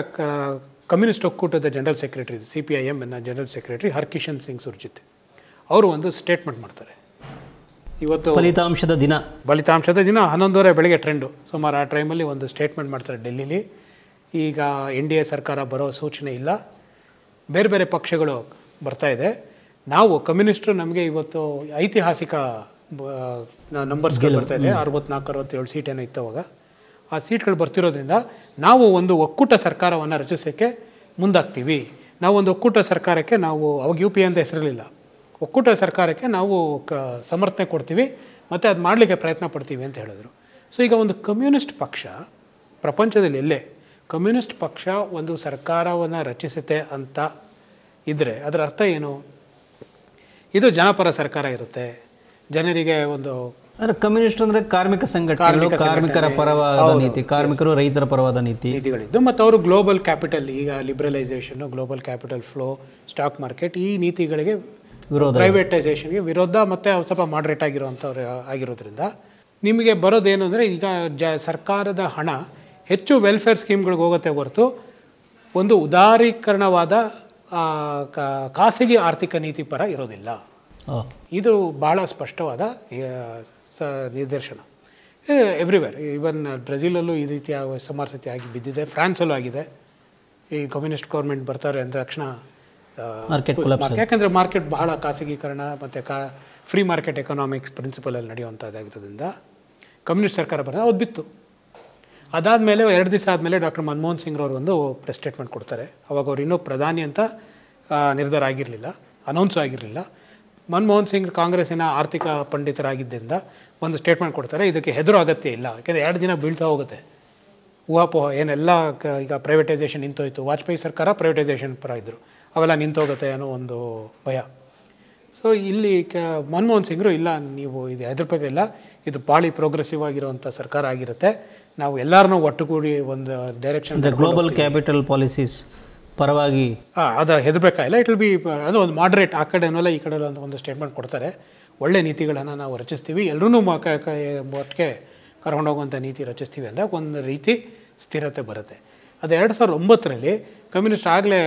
ಕಮ್ಯುನಿಸ್ಟ್ ಒಕ್ಕೂಟದ general secretary C P I M general secretary Harkishan Singh Surjeet ಅವರು ಒಂದು ಸ್ಟೇಟ್ಮೆಂಟ್ ಮಾಡ್ತಾರೆ ಇವತ್ತು ಫಲಿತಾಂಶದ ದಿನ ಫಲಿತಾಂಶದ ದಿನ ಹನ್ನೊಂದುವರೆ ಬೆಳಗ್ಗೆ ಟ್ರೆಂಡು ಸುಮಾರು ಆ ಟೈಮಲ್ಲಿ ಒಂದು ಸ್ಟೇಟ್ಮೆಂಟ್ ಮಾಡ್ತಾರೆ ಡೆಲ್ಲಿಲಿ ಈಗ ಎನ್ ಡಿ ಎ ಸರ್ಕಾರ ಬರೋ ಸೂಚನೆ ಇಲ್ಲ ಬೇರೆ ಬೇರೆ ಪಕ್ಷಗಳು ಬರ್ತಾ ಇದೆ ನಾವು ಕಮ್ಯುನಿಸ್ಟ್ರು ನಮಗೆ ಇವತ್ತು ಐತಿಹಾಸಿಕ ನಂಬರ್ಸ್ ಬರ್ತಾ ಇದೆ ಅರವತ್ನಾಲ್ಕು ಅರವತ್ತೇಳು ಸೀಟ್ ಏನೋ ಇತ್ತು ಅವಾಗ ಆ ಸೀಟ್ಗಳು ಬರ್ತಿರೋದ್ರಿಂದ ನಾವು ಒಂದು ಒಕ್ಕೂಟ ಸರ್ಕಾರವನ್ನು ರಚಿಸೋಕ್ಕೆ ಮುಂದಾಗ್ತೀವಿ ನಾವು ಒಂದು ಒಕ್ಕೂಟ ಸರ್ಕಾರಕ್ಕೆ ನಾವು ಅವಾಗ ಯು ಪಿ ಅಂತ ಹೆಸರಲಿಲ್ಲ ಒಕ್ಕೂಟ ಸರ್ಕಾರಕ್ಕೆ ನಾವು ಕ ಸಮರ್ಥನೆ ಕೊಡ್ತೀವಿ ಮತ್ತು ಅದು ಮಾಡಲಿಕ್ಕೆ ಪ್ರಯತ್ನ ಪಡ್ತೀವಿ ಅಂತ ಹೇಳಿದ್ರು ಸೊ ಈಗ ಒಂದು ಕಮ್ಯುನಿಸ್ಟ್ ಪಕ್ಷ ಪ್ರಪಂಚದಲ್ಲಿ ಎಲ್ಲೇ ಕಮ್ಯುನಿಸ್ಟ್ ಪಕ್ಷ ಒಂದು ಸರ್ಕಾರವನ್ನು ರಚಿಸುತ್ತೆ ಅಂತ ಇದ್ದರೆ ಅದರ ಅರ್ಥ ಏನು ಇದು ಜನಪರ ಸರ್ಕಾರ ಇರುತ್ತೆ ಜನರಿಗೆ ಒಂದು ಅಂದರೆ ಕಮ್ಯುನಿಸ್ಟ್ ಅಂದರೆ ಕಾರ್ಮಿಕ ಸಂಘಟನೆ ಕಾರ್ಮಿಕರ ಪರವಾದ ನೀತಿ ಕಾರ್ಮಿಕರು ರೈತರ ಪರವಾದ ನೀತಿ ನೀತಿಗಳಿದ್ದು ಮತ್ತು ಅವರು ಗ್ಲೋಬಲ್ ಕ್ಯಾಪಿಟಲ್ ಈಗ liberalisation global capital flow stock market ಈ ನೀತಿಗಳಿಗೆ ವಿರೋಧ ಪ್ರೈವೇಟೈಸೇಷನ್ಗೆ ವಿರೋಧ ಮತ್ತೆ ಸ್ವಲ್ಪ ಮಾಡ್ರೇಟ್ ಆಗಿರುವಂಥವ್ರು ಆಗಿರೋದ್ರಿಂದ ನಿಮಗೆ ಬರೋದೇನು ಅಂದರೆ ಈಗ ಜ ಸರ್ಕಾರದ ಹಣ ಹೆಚ್ಚು ವೆಲ್ಫೇರ್ ಸ್ಕೀಮ್ಗಳಿಗೆ ಹೋಗುತ್ತೆ ಹೊರತು ಒಂದು ಉದಾರೀಕರಣವಾದ ಖಾಸಗಿ ಆರ್ಥಿಕ ನೀತಿ ಪರ ಇರೋದಿಲ್ಲ ಇದು ಬಹಳ ಸ್ಪಷ್ಟವಾದ ಸ ನಿದರ್ಶನ ಎವ್ರಿವೇರ್ ಈವನ್ ಬ್ರೆಜಿಲಲ್ಲೂ ಈ ರೀತಿಯ ಸಮರ್ಥತೆ ಆಗಿ ಬಿದ್ದಿದೆ ಫ್ರಾನ್ಸಲ್ಲೂ ಆಗಿದೆ ಈ ಕಮ್ಯುನಿಸ್ಟ್ ಗೌರ್ಮೆಂಟ್ ಬರ್ತಾರೆ ಅಂದ ತಕ್ಷಣ ಮಾರ್ಕೆಟ್ ಯಾಕೆಂದರೆ ಮಾರ್ಕೆಟ್ ಬಹಳ ಖಾಸಗೀಕರಣ ಮತ್ತು ಕಾ ಫ್ರೀ ಮಾರ್ಕೆಟ್ ಎಕನಾಮಿಕ್ಸ್ ಪ್ರಿನ್ಸಿಪಲಲ್ಲಿ ನಡೆಯುವಂಥದ್ದಾಗಿರೋದ್ರಿಂದ ಕಮ್ಯುನಿಸ್ಟ್ ಸರ್ಕಾರ ಬರೋದು ಅದು ಬಿತ್ತು ಅದಾದಮೇಲೆ ಎರಡು ದಿವಸ ಆದಮೇಲೆ ಡಾಕ್ಟರ್ ಮನಮೋಹನ್ ಅವರು ಒಂದು ಪ್ರೆಸ್ ಸ್ಟೇಟ್ಮೆಂಟ್ ಕೊಡ್ತಾರೆ ಅವಾಗ ಅವ್ರು ಇನ್ನೂ ಪ್ರಧಾನಿ ಅಂತ ನಿರ್ಧಾರ ಆಗಿರಲಿಲ್ಲ ಅನೌನ್ಸ್ ಆಗಿರಲಿಲ್ಲ ಮನಮೋಹನ್ ಸಿಂಗ್ ಕಾಂಗ್ರೆಸ್ಸಿನ ಆರ್ಥಿಕ ಪಂಡಿತರಾಗಿದ್ದರಿಂದ ಒಂದು ಸ್ಟೇಟ್ಮೆಂಟ್ ಕೊಡ್ತಾರೆ ಇದಕ್ಕೆ ಹೆದರು ಅಗತ್ಯ ಇಲ್ಲ ಯಾಕೆಂದರೆ ಎರಡು ದಿನ ಬೀಳ್ತಾ ಹೋಗುತ್ತೆ ಊಹಾಪೋಹ ಏನೆಲ್ಲ ಈಗ ಪ್ರೈವೇಟೈಸೇಷನ್ ನಿಂತೋಯ್ತು ವಾಜಪೇಯಿ ಸರ್ಕಾರ ಪ್ರೈವೇಟೈಸೇಷನ್ ಪರ ಇದ್ದರು ಅವೆಲ್ಲ ನಿಂತೋಗುತ್ತೆ ಅನ್ನೋ ಒಂದು ಭಯ ಸೊ ಇಲ್ಲಿ ಕ ಮನಮೋಹನ್ ಸಿಂಗ್ರು ಇಲ್ಲ ನೀವು ಇದು ಇಲ್ಲ ಇದು ಭಾಳ ಪ್ರೋಗ್ರೆಸಿವ್ ಆಗಿರುವಂಥ ಸರ್ಕಾರ ಆಗಿರುತ್ತೆ ನಾವು ಎಲ್ಲರನ್ನೂ ಒಟ್ಟುಗೂಡಿ ಒಂದು ಡೈರೆಕ್ಷನ್ ಗ್ಲೋಬಲ್ ಕ್ಯಾಪಿಟಲ್ ಪಾಲಿಸೀಸ್ ಪರವಾಗಿ ಅದು ಹೆದರ್ಬೇಕಾಗಿಲ್ಲ ಇಟ್ ವಿಲ್ ಬಿ ಅದು ಒಂದು ಮಾಡ್ರೇಟ್ ಆ ಕಡೆನಲ್ಲ ಈ ಕಡೆ ಒಂದು ಸ್ಟೇಟ್ಮೆಂಟ್ ಕೊಡ್ತಾರೆ ಒಳ್ಳೆ ನೀತಿಗಳನ್ನು ನಾವು ರಚಿಸ್ತೀವಿ ಎಲ್ಲರೂ ಒಟ್ಟಿಗೆ ಕರ್ಕೊಂಡೋಗುವಂಥ ನೀತಿ ರಚಿಸ್ತೀವಿ ಅಂದಾಗ ಒಂದು ರೀತಿ ಸ್ಥಿರತೆ ಬರುತ್ತೆ ಅದು ಎರಡು ಸಾವಿರದ ಒಂಬತ್ತರಲ್ಲಿ ಕಮ್ಯುನಿಸ್ಟ್ ಆಗಲೇ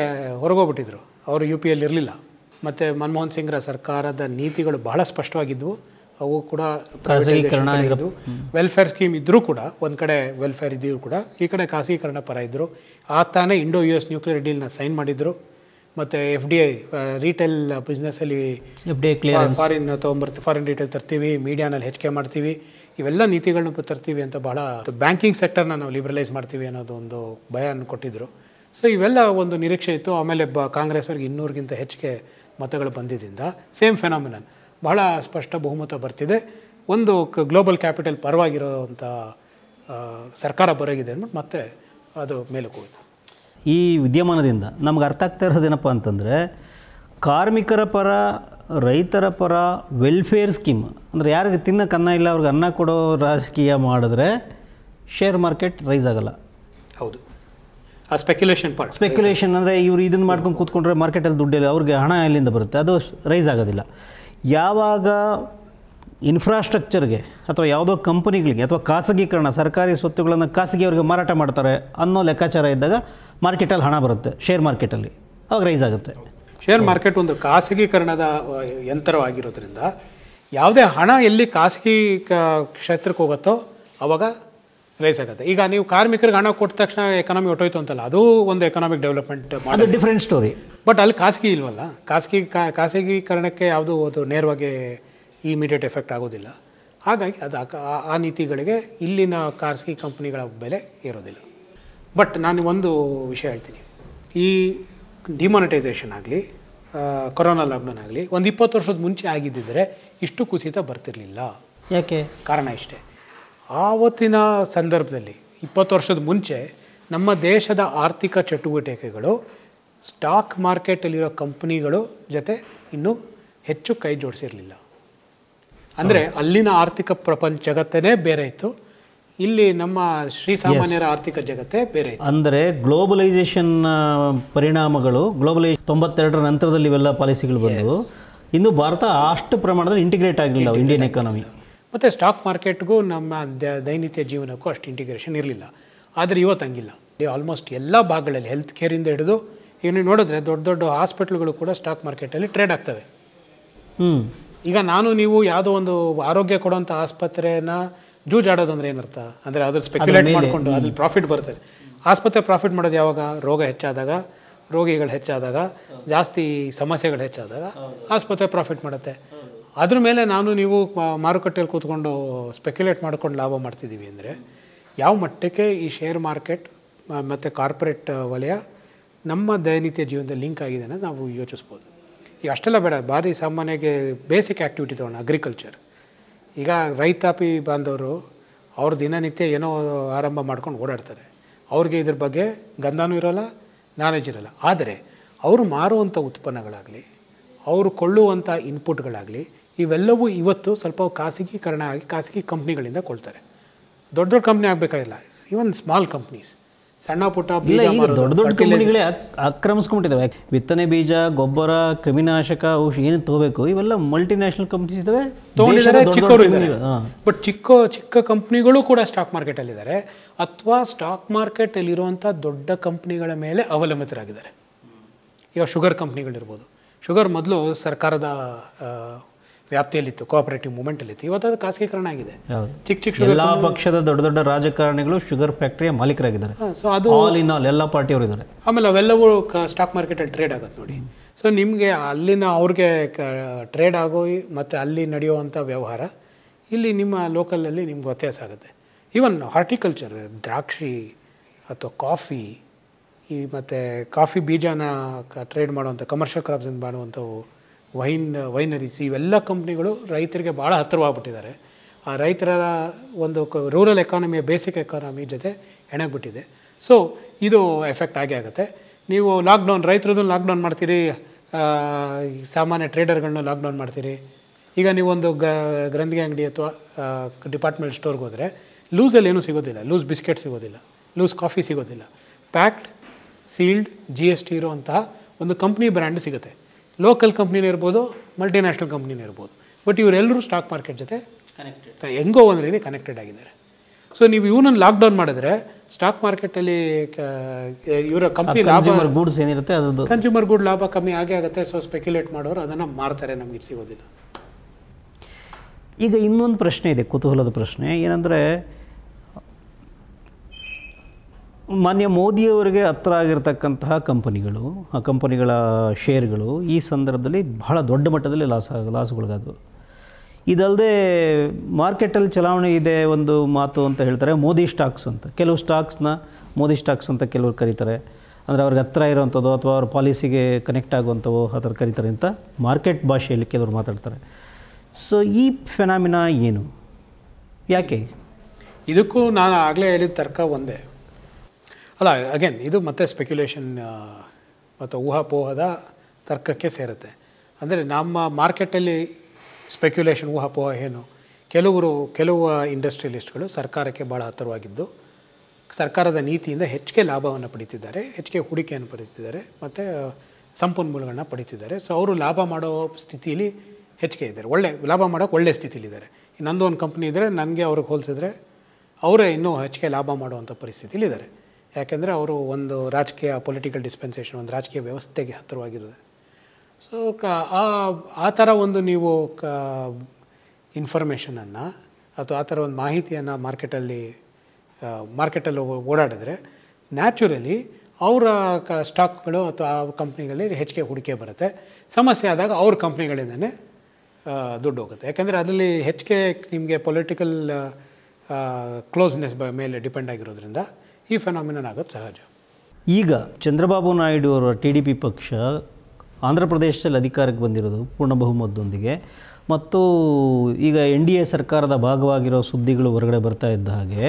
ಹೊರಗೋಗ್ಬಿಟ್ಟಿದ್ರು ಅವರು ಯು ಪಿ ಎಲ್ಲಿ ಇರಲಿಲ್ಲ ಮತ್ತು ಮನಮೋಹನ್ ಸಿಂಗ್ರ ಸರ್ಕಾರದ ನೀತಿಗಳು ಬಹಳ ಸ್ಪಷ್ಟವಾಗಿದ್ದವು ಅವು ಕೂಡ ಖಾಸಗೀಕರಣ ಇದ್ದು ವೆಲ್ಫೇರ್ ಸ್ಕೀಮ್ ಇದ್ದರೂ ಕೂಡ ಒಂದು ಕಡೆ ವೆಲ್ಫೇರ್ ಇದ್ದಿದ್ರು ಕೂಡ ಈ ಕಡೆ ಖಾಸಗೀಕರಣ ಪರ ಇದ್ದರು ಆ ತಾನೇ ಇಂಡೋ ಯು ಎಸ್ ನ್ಯೂಕ್ಲಿಯರ್ ಡೀಲ್ನ ಸೈನ್ ಮಾಡಿದ್ರು ಮತ್ತು ಎಫ್ ಡಿ ಐ ರೀಟೇಲ್ ಬಿಸ್ನೆಸ್ಸಲ್ಲಿ F D I clear foreign ತೊಗೊಂಬರ್ತೀವಿ ಫಾರಿನ್ ರೀಟೇಲ್ ತರ್ತೀವಿ ಮೀಡಿಯಾನಲ್ಲಿ ಹೆಚ್ಚಿಗೆ ಮಾಡ್ತೀವಿ ಇವೆಲ್ಲ ನೀತಿಗಳನ್ನ ತರ್ತೀವಿ ಅಂತ ಬಹಳ ಬ್ಯಾಂಕಿಂಗ್ ಸೆಕ್ಟರ್ನ ನಾವು ಲಿಬ್ರಲೈಸ್ ಮಾಡ್ತೀವಿ ಅನ್ನೋದು ಒಂದು ಭಯನ ಕೊಟ್ಟಿದ್ದರು ಸೊ ಇವೆಲ್ಲ ಒಂದು ನಿರೀಕ್ಷೆ ಇತ್ತು ಆಮೇಲೆ ಬ ಕಾಂಗ್ರೆಸ್ ಅವ್ರಿಗೆ ಇನ್ನೂರಿಗಿಂತ ಹೆಚ್ಚಿಗೆ ಮತಗಳು ಬಂದಿದ್ದರಿಂದ ಸೇಮ್ ಫೆನಾಮಿನನ್ ಬಹಳ ಸ್ಪಷ್ಟ ಬಹುಮತ ಬರ್ತಿದೆ ಒಂದು ಗ್ಲೋಬಲ್ ಕ್ಯಾಪಿಟಲ್ ಪರವಾಗಿರೋವಂಥ ಸರ್ಕಾರ ಬರೋಗಿದೆ ಅಂದ್ಬಿಟ್ಟು ಮತ್ತೆ ಅದು ಮೇಲೆ ಹೋಯಿತು ಈ ವಿದ್ಯಮಾನದಿಂದ ನಮ್ಗೆ ಅರ್ಥ ಆಗ್ತಾ ಇರೋದೇನಪ್ಪ ಅಂತಂದರೆ ಕಾರ್ಮಿಕರ ಪರ ರೈತರ ಪರ ವೆಲ್ಫೇರ್ ಸ್ಕೀಮ್ ಅಂದರೆ ಯಾರಿಗೆ ತಿನ್ನೋಕೆ ಅನ್ನ ಇಲ್ಲ ಅವ್ರಿಗೆ ಅನ್ನ ಕೊಡೋ ರಾಜಕೀಯ ಮಾಡಿದ್ರೆ ಶೇರ್ ಮಾರ್ಕೆಟ್ ರೈಸ್ ಆಗಲ್ಲ ಹೌದು ಆ ಸ್ಪೆಕ್ಯುಲೇಷನ್ ಪಾರ್ಟ್ ಸ್ಪೆಕ್ಯುಲೇಷನ್ ಅಂದರೆ ಇವರು ಇದನ್ನು ಮಾಡ್ಕೊಂಡು ಕೂತ್ಕೊಂಡ್ರೆ ಮಾರ್ಕೆಟಲ್ಲಿ ದುಡ್ಡಿಲ್ಲ ಅವ್ರಿಗೆ ಹಣ ಎಲ್ಲಿಂದ ಬರುತ್ತೆ ಅದು ರೈಸ್ ಆಗೋದಿಲ್ಲ ಯಾವಾಗ ಇನ್ಫ್ರಾಸ್ಟ್ರಕ್ಚರ್ಗೆ ಅಥವಾ ಯಾವುದೋ ಕಂಪನಿಗಳಿಗೆ ಅಥವಾ ಖಾಸಗೀಕರಣ ಸರ್ಕಾರಿ ಸ್ವತ್ತುಗಳನ್ನು ಖಾಸಗಿಯವರಿಗೆ ಮಾರಾಟ ಮಾಡ್ತಾರೆ ಅನ್ನೋ ಲೆಕ್ಕಾಚಾರ ಇದ್ದಾಗ ಮಾರ್ಕೆಟಲ್ಲಿ ಹಣ ಬರುತ್ತೆ ಶೇರ್ ಮಾರ್ಕೆಟಲ್ಲಿ ಅವಾಗ ರೈಸ್ ಆಗುತ್ತೆ ಶೇರ್ ಮಾರ್ಕೆಟ್ ಒಂದು ಖಾಸಗೀಕರಣದ ಯಂತ್ರವಾಗಿರೋದ್ರಿಂದ ಯಾವುದೇ ಹಣ ಎಲ್ಲಿ ಖಾಸಗಿ ಕ್ಷೇತ್ರಕ್ಕೆ ಹೋಗುತ್ತೋ ಆವಾಗ ರೈಸ್ ಆಗುತ್ತೆ ಈಗ ನೀವು ಕಾರ್ಮಿಕರಿಗೆ ಹಣ ಕೊಟ್ಟ ತಕ್ಷಣ ಎಕನಾಮಿ ಹೊಟ್ಟೋಯ್ತು ಅಂತಲ್ಲ ಅದು ಒಂದು ಎಕನಾಮಿಕ್ ಡೆವಲಪ್ಮೆಂಟ್ ಅದು ಡಿಫ್ರೆಂಟ್ ಸ್ಟೋರಿ ಬಟ್ ಅಲ್ಲಿ ಖಾಸಗಿ ಇಲ್ವಲ್ಲ ಖಾಸಗಿ ಖಾಸಗೀಕರಣಕ್ಕೆ ಯಾವುದೂ ಅದು ನೇರವಾಗಿ ಇಮಿಡಿಯೇಟ್ ಎಫೆಕ್ಟ್ ಆಗೋದಿಲ್ಲ ಹಾಗಾಗಿ ಅದು ಆ ನೀತಿಗಳಿಗೆ ಇಲ್ಲಿನ ಖಾಸಗಿ ಕಂಪ್ನಿಗಳ ಬೆಲೆ ಇರೋದಿಲ್ಲ ಬಟ್ ನಾನು ಒಂದು ವಿಷಯ ಹೇಳ್ತೀನಿ ಈ ಡಿಮಾನಿಟೈಸೇಷನ್ ಆಗಲಿ ಕೊರೋನಾ ಲಾಕ್ಡೌನ್ ಆಗಲಿ ಒಂದು ಇಪ್ಪತ್ತು ವರ್ಷದ ಮುಂಚೆ ಆಗಿದ್ದಿದ್ರೆ ಇಷ್ಟು ಕುಸಿತ ಬರ್ತಿರಲಿಲ್ಲ ಯಾಕೆ ಕಾರಣ ಇಷ್ಟೇ ಆವತ್ತಿನ ಸಂದರ್ಭದಲ್ಲಿ ಇಪ್ಪತ್ತು ವರ್ಷದ ಮುಂಚೆ ನಮ್ಮ ದೇಶದ ಆರ್ಥಿಕ ಚಟುವಟಿಕೆಗಳು ಸ್ಟಾಕ್ ಮಾರ್ಕೆಟಲ್ಲಿರೋ ಕಂಪ್ನಿಗಳು ಜೊತೆ ಇನ್ನೂ ಹೆಚ್ಚು ಕೈ ಜೋಡಿಸಿರಲಿಲ್ಲ ಅಂದರೆ ಅಲ್ಲಿನ ಆರ್ಥಿಕ ಪ್ರಪಂಚ ಜಗತ್ತೇ ಬೇರೆ ಇತ್ತು ಇಲ್ಲಿ ನಮ್ಮ ಶ್ರೀಸಾಮಾನ್ಯರ ಆರ್ಥಿಕ ಜಗತ್ತೇ ಬೇರೆ ಅಂದರೆ ಗ್ಲೋಬಲೈಸೇಷನ್ ಪರಿಣಾಮಗಳು ಗ್ಲೋಬಲೈ ತೊಂಬತ್ತೆರಡರ ನಂತರದಲ್ಲಿ ಇವೆಲ್ಲ ಪಾಲಿಸಿಗಳು ಬಂದವು ಇನ್ನು ಭಾರತ ಅಷ್ಟು ಪ್ರಮಾಣದಲ್ಲಿ ಇಂಟಿಗ್ರೇಟ್ ಆಗಲಿಲ್ಲ ಇಂಡಿಯನ್ ಎಕಾನಮಿ ಮತ್ತು ಸ್ಟಾಕ್ ಮಾರ್ಕೆಟ್ಗೂ ನಮ್ಮ ದೈನಿತ್ಯ ಜೀವನಕ್ಕೂ ಅಷ್ಟು ಇಂಟಿಗ್ರೇಷನ್ ಇರಲಿಲ್ಲ ಆದರೆ ಇವತ್ತು ಹಂಗಿಲ್ಲ ಆಲ್ಮೋಸ್ಟ್ ಎಲ್ಲ ಭಾಗಗಳಲ್ಲಿ ಹೆಲ್ತ್ ಕೇರಿಂದ ಹಿಡಿದು ಈಗ ನೀವು ನೋಡಿದ್ರೆ ದೊಡ್ಡ ದೊಡ್ಡ ಹಾಸ್ಪಿಟ್ಲ್ಗಳು ಕೂಡ ಸ್ಟಾಕ್ ಮಾರ್ಕೆಟಲ್ಲಿ ಟ್ರೇಡ್ ಆಗ್ತವೆ ಹ್ಞೂ ಈಗ ನಾನು ನೀವು ಯಾವುದೋ ಒಂದು ಆರೋಗ್ಯ ಕೊಡೋಂಥ ಆಸ್ಪತ್ರೆನ ಜೂಜಾಡೋದು ಅಂದರೆ ಏನರ್ಥ ಅಂದರೆ ಅದ್ರ ಸ್ಪೆಕ್ಯುಲೇಟ್ ಮಾಡಿಕೊಂಡು ಅದ್ರಲ್ಲಿ ಪ್ರಾಫಿಟ್ ಬರ್ತದೆ ಆಸ್ಪತ್ರೆ ಪ್ರಾಫಿಟ್ ಮಾಡೋದು ಯಾವಾಗ ರೋಗ ಹೆಚ್ಚಾದಾಗ ರೋಗಿಗಳು ಹೆಚ್ಚಾದಾಗ ಜಾಸ್ತಿ ಸಮಸ್ಯೆಗಳು ಹೆಚ್ಚಾದಾಗ ಆಸ್ಪತ್ರೆ ಪ್ರಾಫಿಟ್ ಮಾಡುತ್ತೆ ಅದ್ರ ಮೇಲೆ ನಾನು ನೀವು ಮಾರುಕಟ್ಟೆಯಲ್ಲಿ ಕೂತ್ಕೊಂಡು ಸ್ಪೆಕ್ಯುಲೇಟ್ ಮಾಡ್ಕೊಂಡು ಲಾಭ ಮಾಡ್ತಿದ್ದೀವಿ ಅಂದರೆ ಯಾವ ಮಟ್ಟಕ್ಕೆ ಈ ಶೇರ್ ಮಾರ್ಕೆಟ್ ಮತ್ತು ಕಾರ್ಪೊರೇಟ್ ವಲಯ ನಮ್ಮ ದೈನಿತ್ಯ ಜೀವನದ ಲಿಂಕ್ ಆಗಿದೆ ಅನ್ನೋದು ನಾವು ಯೋಚಿಸ್ಬೋದು ಈಗ ಅಷ್ಟೆಲ್ಲ ಬೇಡ ಭಾರಿ ಸಾಮಾನ್ಯಗೆ ಬೇಸಿಕ್ ಆ್ಯಕ್ಟಿವಿಟಿ ತೊಗೊಂಡು ಅಗ್ರಿಕಲ್ಚರ್ ಈಗ ರೈತಾಪಿ ಬಾಂಧವರು ಅವ್ರ ದಿನನಿತ್ಯ ಏನೋ ಆರಂಭ ಮಾಡ್ಕೊಂಡು ಓಡಾಡ್ತಾರೆ ಅವ್ರಿಗೆ ಇದ್ರ ಬಗ್ಗೆ ಗಂಧನೂ ಇರೋಲ್ಲ ನಾಲೆಜ್ ಇರೋಲ್ಲ ಆದರೆ ಅವರು ಮಾರುವಂಥ ಉತ್ಪನ್ನಗಳಾಗಲಿ ಅವರು ಕೊಳ್ಳುವಂಥ ಇನ್ಪುಟ್ಗಳಾಗಲಿ ಇವೆಲ್ಲವೂ ಇವತ್ತು ಸ್ವಲ್ಪ ಖಾಸಗೀಕರಣ ಆಗಿ ಖಾಸಗಿ ಕಂಪ್ನಿಗಳಿಂದ ಕೊಳ್ತಾರೆ ದೊಡ್ಡ ದೊಡ್ಡ ಕಂಪ್ನಿ ಆಗಬೇಕಾಗಿಲ್ಲ ಈವನ್ ಸ್ಮಾಲ್ ಕಂಪ್ನೀಸ್ ಸಣ್ಣ ಪುಟ್ಟ ದೊಡ್ಡ ದೊಡ್ಡ ಕಂಪನಿಗಳೇ ಆಕ್ರಮಿಸ್ಕೊಂಡಿದ್ದಾವೆ ಬಿತ್ತನೆ ಬೀಜ ಗೊಬ್ಬರ ಕ್ರಿಮಿನಾಶಕ ಔಷಧಿ ಏನು ತಗೋಬೇಕು ಇವೆಲ್ಲ ಮಲ್ಟಿನ್ಯಾಷನಲ್ ಕಂಪ್ನೀಸ್ ಇದಾವೆ ಬಟ್ ಚಿಕ್ಕ ಚಿಕ್ಕ ಕಂಪ್ನಿಗಳು ಕೂಡ ಸ್ಟಾಕ್ ಮಾರ್ಕೆಟಲ್ಲಿದ್ದಾರೆ ಅಥವಾ ಸ್ಟಾಕ್ ಮಾರ್ಕೆಟಲ್ಲಿರುವಂಥ ದೊಡ್ಡ ಕಂಪ್ನಿಗಳ ಮೇಲೆ ಅವಲಂಬಿತರಾಗಿದ್ದಾರೆ ಇವಾಗ ಶುಗರ್ ಕಂಪ್ನಿಗಳಿರ್ಬೋದು ಶುಗರ್ ಮೊದಲು ಸರ್ಕಾರದ ವ್ಯಾಪ್ತಿಯಲ್ಲಿತ್ತು ಕೋಆಪರೇಟಿವ್ ಇತ್ತು ಇವತ್ತು ಅದು ಖಾಸಗೀಕರಣ ಆಗಿದೆ ಚಿಕ್ಕ ಚಿಕ್ಕ ಎಲ್ಲ ಪಕ್ಷದ ದೊಡ್ಡ ದೊಡ್ಡ ರಾಜಕಾರಣಿಗಳು ಶುಗರ್ ಫ್ಯಾಕ್ಟರಿಯ ಮಾಲೀಕರಾಗಿದ್ದಾರೆ ಸೊ ಅದು ಆಲ್ ಇನ್ ಆಲ್ ಎಲ್ಲ ಪಾರ್ಟಿಯವರು ಇದ್ದಾರೆ ಆಮೇಲೆ ಅವೆಲ್ಲವೂ ಸ್ಟಾಕ್ ಮಾರ್ಕೆಟಲ್ಲಿ ಟ್ರೇಡ್ ಆಗುತ್ತೆ ನೋಡಿ ಸೊ ನಿಮಗೆ ಅಲ್ಲಿನ ಅವ್ರಿಗೆ ಟ್ರೇಡ್ ಆಗೋ ಮತ್ತು ಅಲ್ಲಿ ನಡೆಯುವಂಥ ವ್ಯವಹಾರ ಇಲ್ಲಿ ನಿಮ್ಮ ಲೋಕಲಲ್ಲಿ ನಿಮ್ಗೆ ವ್ಯತ್ಯಾಸ ಆಗುತ್ತೆ ಈವನ್ ಹಾರ್ಟಿಕಲ್ಚರ್ ದ್ರಾಕ್ಷಿ ಅಥವಾ ಕಾಫಿ ಈ ಮತ್ತು ಕಾಫಿ ಬೀಜನ ಟ್ರೇಡ್ ಮಾಡುವಂಥ ಕಮರ್ಷಿಯಲ್ ಕ್ರಾಪ್ಸಿಂದ ಮಾಡುವಂಥವು ವೈನ್ ವೈನರೀಸ್ ಇವೆಲ್ಲ ಕಂಪ್ನಿಗಳು ರೈತರಿಗೆ ಭಾಳ ಹತ್ತಿರವಾಗ್ಬಿಟ್ಟಿದ್ದಾರೆ ಆ ರೈತರ ಒಂದು ಕ ರೂರಲ್ ಎಕಾನಮಿಯ ಬೇಸಿಕ್ ಎಕಾನಮಿ ಜೊತೆ ಹೆಣಗ್ಬಿಟ್ಟಿದೆ ಸೊ ಇದು ಎಫೆಕ್ಟ್ ಆಗೇ ಆಗುತ್ತೆ ನೀವು ಲಾಕ್ಡೌನ್ ರೈತರದ್ದು ಲಾಕ್ಡೌನ್ ಮಾಡ್ತೀರಿ ಸಾಮಾನ್ಯ ಟ್ರೇಡರ್ಗಳನ್ನ ಲಾಕ್ಡೌನ್ ಮಾಡ್ತೀರಿ ಈಗ ನೀವೊಂದು ಗ ಗ್ರಂಥಿಗೆ ಅಂಗಡಿ ಅಥವಾ ಡಿಪಾರ್ಟ್ಮೆಂಟ್ ಸ್ಟೋರ್ಗೆ ಹೋದರೆ ಲೂಸಲ್ಲಿ ಏನೂ ಸಿಗೋದಿಲ್ಲ ಲೂಸ್ ಬಿಸ್ಕೆಟ್ ಸಿಗೋದಿಲ್ಲ ಲೂಸ್ ಕಾಫಿ ಸಿಗೋದಿಲ್ಲ packed sealed G S T ಇರುವಂತಹ ಒಂದು ಕಂಪ್ನಿ ಬ್ರ್ಯಾಂಡ್ ಸಿಗುತ್ತೆ ಲೋಕಲ್ ಕಂಪ್ನಿನೇ ಇರ್ಬೋದು ಮಲ್ಟಿನ್ಯಾಷನಲ್ ಕಂಪ್ನಿನೇ ಇರ್ಬೋದು ಬಟ್ ಇವರೆಲ್ಲರೂ ಸ್ಟಾಕ್ ಮಾರ್ಕೆಟ್ ಜೊತೆ ಕನೆಕ್ಟೆಡ್ ಹೆಂಗೋ ಒಂದು ರೀತಿ ಕನೆಕ್ಟೆಡ್ ಆಗಿದ್ದಾರೆ ಸೊ ನೀವು ಇವನನ್ನು ಲಾಕ್ಡೌನ್ ಮಾಡಿದ್ರೆ ಸ್ಟಾಕ್ ಮಾರ್ಕೆಟಲ್ಲಿ ಇವರ ಕಂಪ್ನಿ ಕನ್ಸ್ಯೂಮರ್ ಗೂಡ್ಸ್ ಏನಿರುತ್ತೆ ಅದು ಕನ್ಸ್ಯೂಮರ್ ಗುಡ್ ಲಾಭ ಕಮ್ಮಿ ಆಗೇ ಆಗುತ್ತೆ ಸೊ ಸ್ಪೆಕ್ಯುಲೇಟ್ ಮಾಡೋರು ಅದನ್ನು ಮಾರ್ತಾರೆ ನಮಗೆ ಸಿಗೋದಿಲ್ಲ ಈಗ ಇನ್ನೊಂದು ಪ್ರಶ್ನೆ ಇದೆ ಕುತೂಹಲದ ಪ್ರಶ್ನೆ ಏನಂದರೆ ಮಾನ್ಯ ಮೋದಿಯವರಿಗೆ ಹತ್ರ ಆಗಿರತಕ್ಕಂತಹ ಕಂಪನಿಗಳು ಆ ಕಂಪನಿಗಳ ಶೇರ್ಗಳು ಈ ಸಂದರ್ಭದಲ್ಲಿ ಬಹಳ ದೊಡ್ಡ ಮಟ್ಟದಲ್ಲಿ ಲಾಸ್ ಲಾಸ್ಗೊಳಗಾದವು ಇದಲ್ಲದೆ ಮಾರ್ಕೆಟಲ್ಲಿ ಚಲಾವಣೆ ಇದೆ ಒಂದು ಮಾತು ಅಂತ ಹೇಳ್ತಾರೆ ಮೋದಿ ಸ್ಟಾಕ್ಸ್ ಅಂತ ಕೆಲವು ಸ್ಟಾಕ್ಸ್ನ ಮೋದಿ ಸ್ಟಾಕ್ಸ್ ಅಂತ ಕೆಲವರು ಕರೀತಾರೆ ಅಂದರೆ ಅವ್ರಿಗೆ ಹತ್ರ ಇರೋವಂಥದ್ದು ಅಥವಾ ಅವ್ರ ಪಾಲಿಸಿಗೆ ಕನೆಕ್ಟ್ ಆಗುವಂಥವು ಆ ಥರ ಕರೀತಾರೆ ಅಂತ ಮಾರ್ಕೆಟ್ ಭಾಷೆಯಲ್ಲಿ ಕೆಲವರು ಮಾತಾಡ್ತಾರೆ ಸೊ ಈ ಫೆನಾಮಿನಾ ಏನು ಯಾಕೆ ಇದಕ್ಕೂ ನಾನು ಆಗಲೇ ಹೇಳಿದ ತರ್ಕ ಒಂದೇ ಅಲ್ಲ ಅಗೇನ್ ಇದು ಮತ್ತೆ ಸ್ಪೆಕ್ಯುಲೇಷನ್ ಮತ್ತು ಊಹಾಪೋಹದ ತರ್ಕಕ್ಕೆ ಸೇರುತ್ತೆ ಅಂದರೆ ನಮ್ಮ ಮಾರ್ಕೆಟಲ್ಲಿ ಸ್ಪೆಕ್ಯುಲೇಷನ್ ಊಹಾಪೋಹ ಏನು ಕೆಲವರು ಕೆಲವು ಇಂಡಸ್ಟ್ರಿಯಲಿಸ್ಟ್ಗಳು ಸರ್ಕಾರಕ್ಕೆ ಭಾಳ ಹತ್ತಿರವಾಗಿದ್ದು ಸರ್ಕಾರದ ನೀತಿಯಿಂದ ಹೆಚ್ಚಿಗೆ ಲಾಭವನ್ನು ಪಡೀತಿದ್ದಾರೆ ಹೆಚ್ಚಿಗೆ ಹೂಡಿಕೆಯನ್ನು ಪಡೀತಿದ್ದಾರೆ ಮತ್ತು ಸಂಪನ್ಮೂಲಗಳನ್ನ ಪಡೀತಿದ್ದಾರೆ ಸೊ ಅವರು ಲಾಭ ಮಾಡೋ ಸ್ಥಿತಿಯಲ್ಲಿ ಹೆಚ್ಚಿಗೆ ಇದ್ದಾರೆ ಒಳ್ಳೆ ಲಾಭ ಮಾಡೋಕ್ಕೆ ಒಳ್ಳೆ ಸ್ಥಿತಿಯಲ್ಲಿದ್ದಾರೆ ನಂದು ಒಂದು ಕಂಪ್ನಿ ಇದ್ದರೆ ನನಗೆ ಅವ್ರಿಗೆ ಹೋಲಿಸಿದ್ರೆ ಅವರೇ ಇನ್ನೂ ಹೆಚ್ಚಿಗೆ ಲಾಭ ಮಾಡುವಂಥ ಇದ್ದಾರೆ ಯಾಕೆಂದರೆ ಅವರು ಒಂದು ರಾಜಕೀಯ ಪೊಲಿಟಿಕಲ್ ಡಿಸ್ಪೆನ್ಸೇಷನ್ ಒಂದು ರಾಜಕೀಯ ವ್ಯವಸ್ಥೆಗೆ ಹತ್ತಿರವಾಗಿರೋದು ಸೊ ಕ ಆ ಥರ ಒಂದು ನೀವು ಕ ಇನ್ಫಾರ್ಮೇಷನನ್ನು ಅಥವಾ ಆ ಥರ ಒಂದು ಮಾಹಿತಿಯನ್ನು ಮಾರ್ಕೆಟಲ್ಲಿ ಮಾರ್ಕೆಟಲ್ಲಿ ಓಡಾಡಿದ್ರೆ ನ್ಯಾಚುರಲಿ ಅವರ ಕ ಸ್ಟಾಕ್ಗಳು ಅಥವಾ ಆ ಕಂಪ್ನಿಗಳಲ್ಲಿ ಹೆಚ್ಚಿಗೆ ಹೂಡಿಕೆ ಬರುತ್ತೆ ಸಮಸ್ಯೆ ಆದಾಗ ಅವ್ರ ಕಂಪ್ನಿಗಳಿಂದನೇ ದುಡ್ಡು ಹೋಗುತ್ತೆ ಯಾಕೆಂದರೆ ಅದರಲ್ಲಿ ಹೆಚ್ಚಿಗೆ ನಿಮಗೆ ಪೊಲಿಟಿಕಲ್ ಕ್ಲೋಸ್ನೆಸ್ ಬ ಮೇಲೆ ಡಿಪೆಂಡ್ ಆಗಿರೋದ್ರಿಂದ ಈ ಫೆನಾಮಿನನ್ ಆಗೋದು ಸಹಜ ಈಗ ಚಂದ್ರಬಾಬು ನಾಯ್ಡು ಅವರ ಟಿ ಡಿ ಪಿ ಪಕ್ಷ ಆಂಧ್ರ ಪ್ರದೇಶದಲ್ಲಿ ಅಧಿಕಾರಕ್ಕೆ ಬಂದಿರೋದು ಪೂರ್ಣ ಬಹುಮತದೊಂದಿಗೆ ಮತ್ತು ಈಗ ಎನ್ ಡಿ ಎ ಸರ್ಕಾರದ ಭಾಗವಾಗಿರೋ ಸುದ್ದಿಗಳು ಹೊರಗಡೆ ಬರ್ತಾ ಇದ್ದ ಹಾಗೆ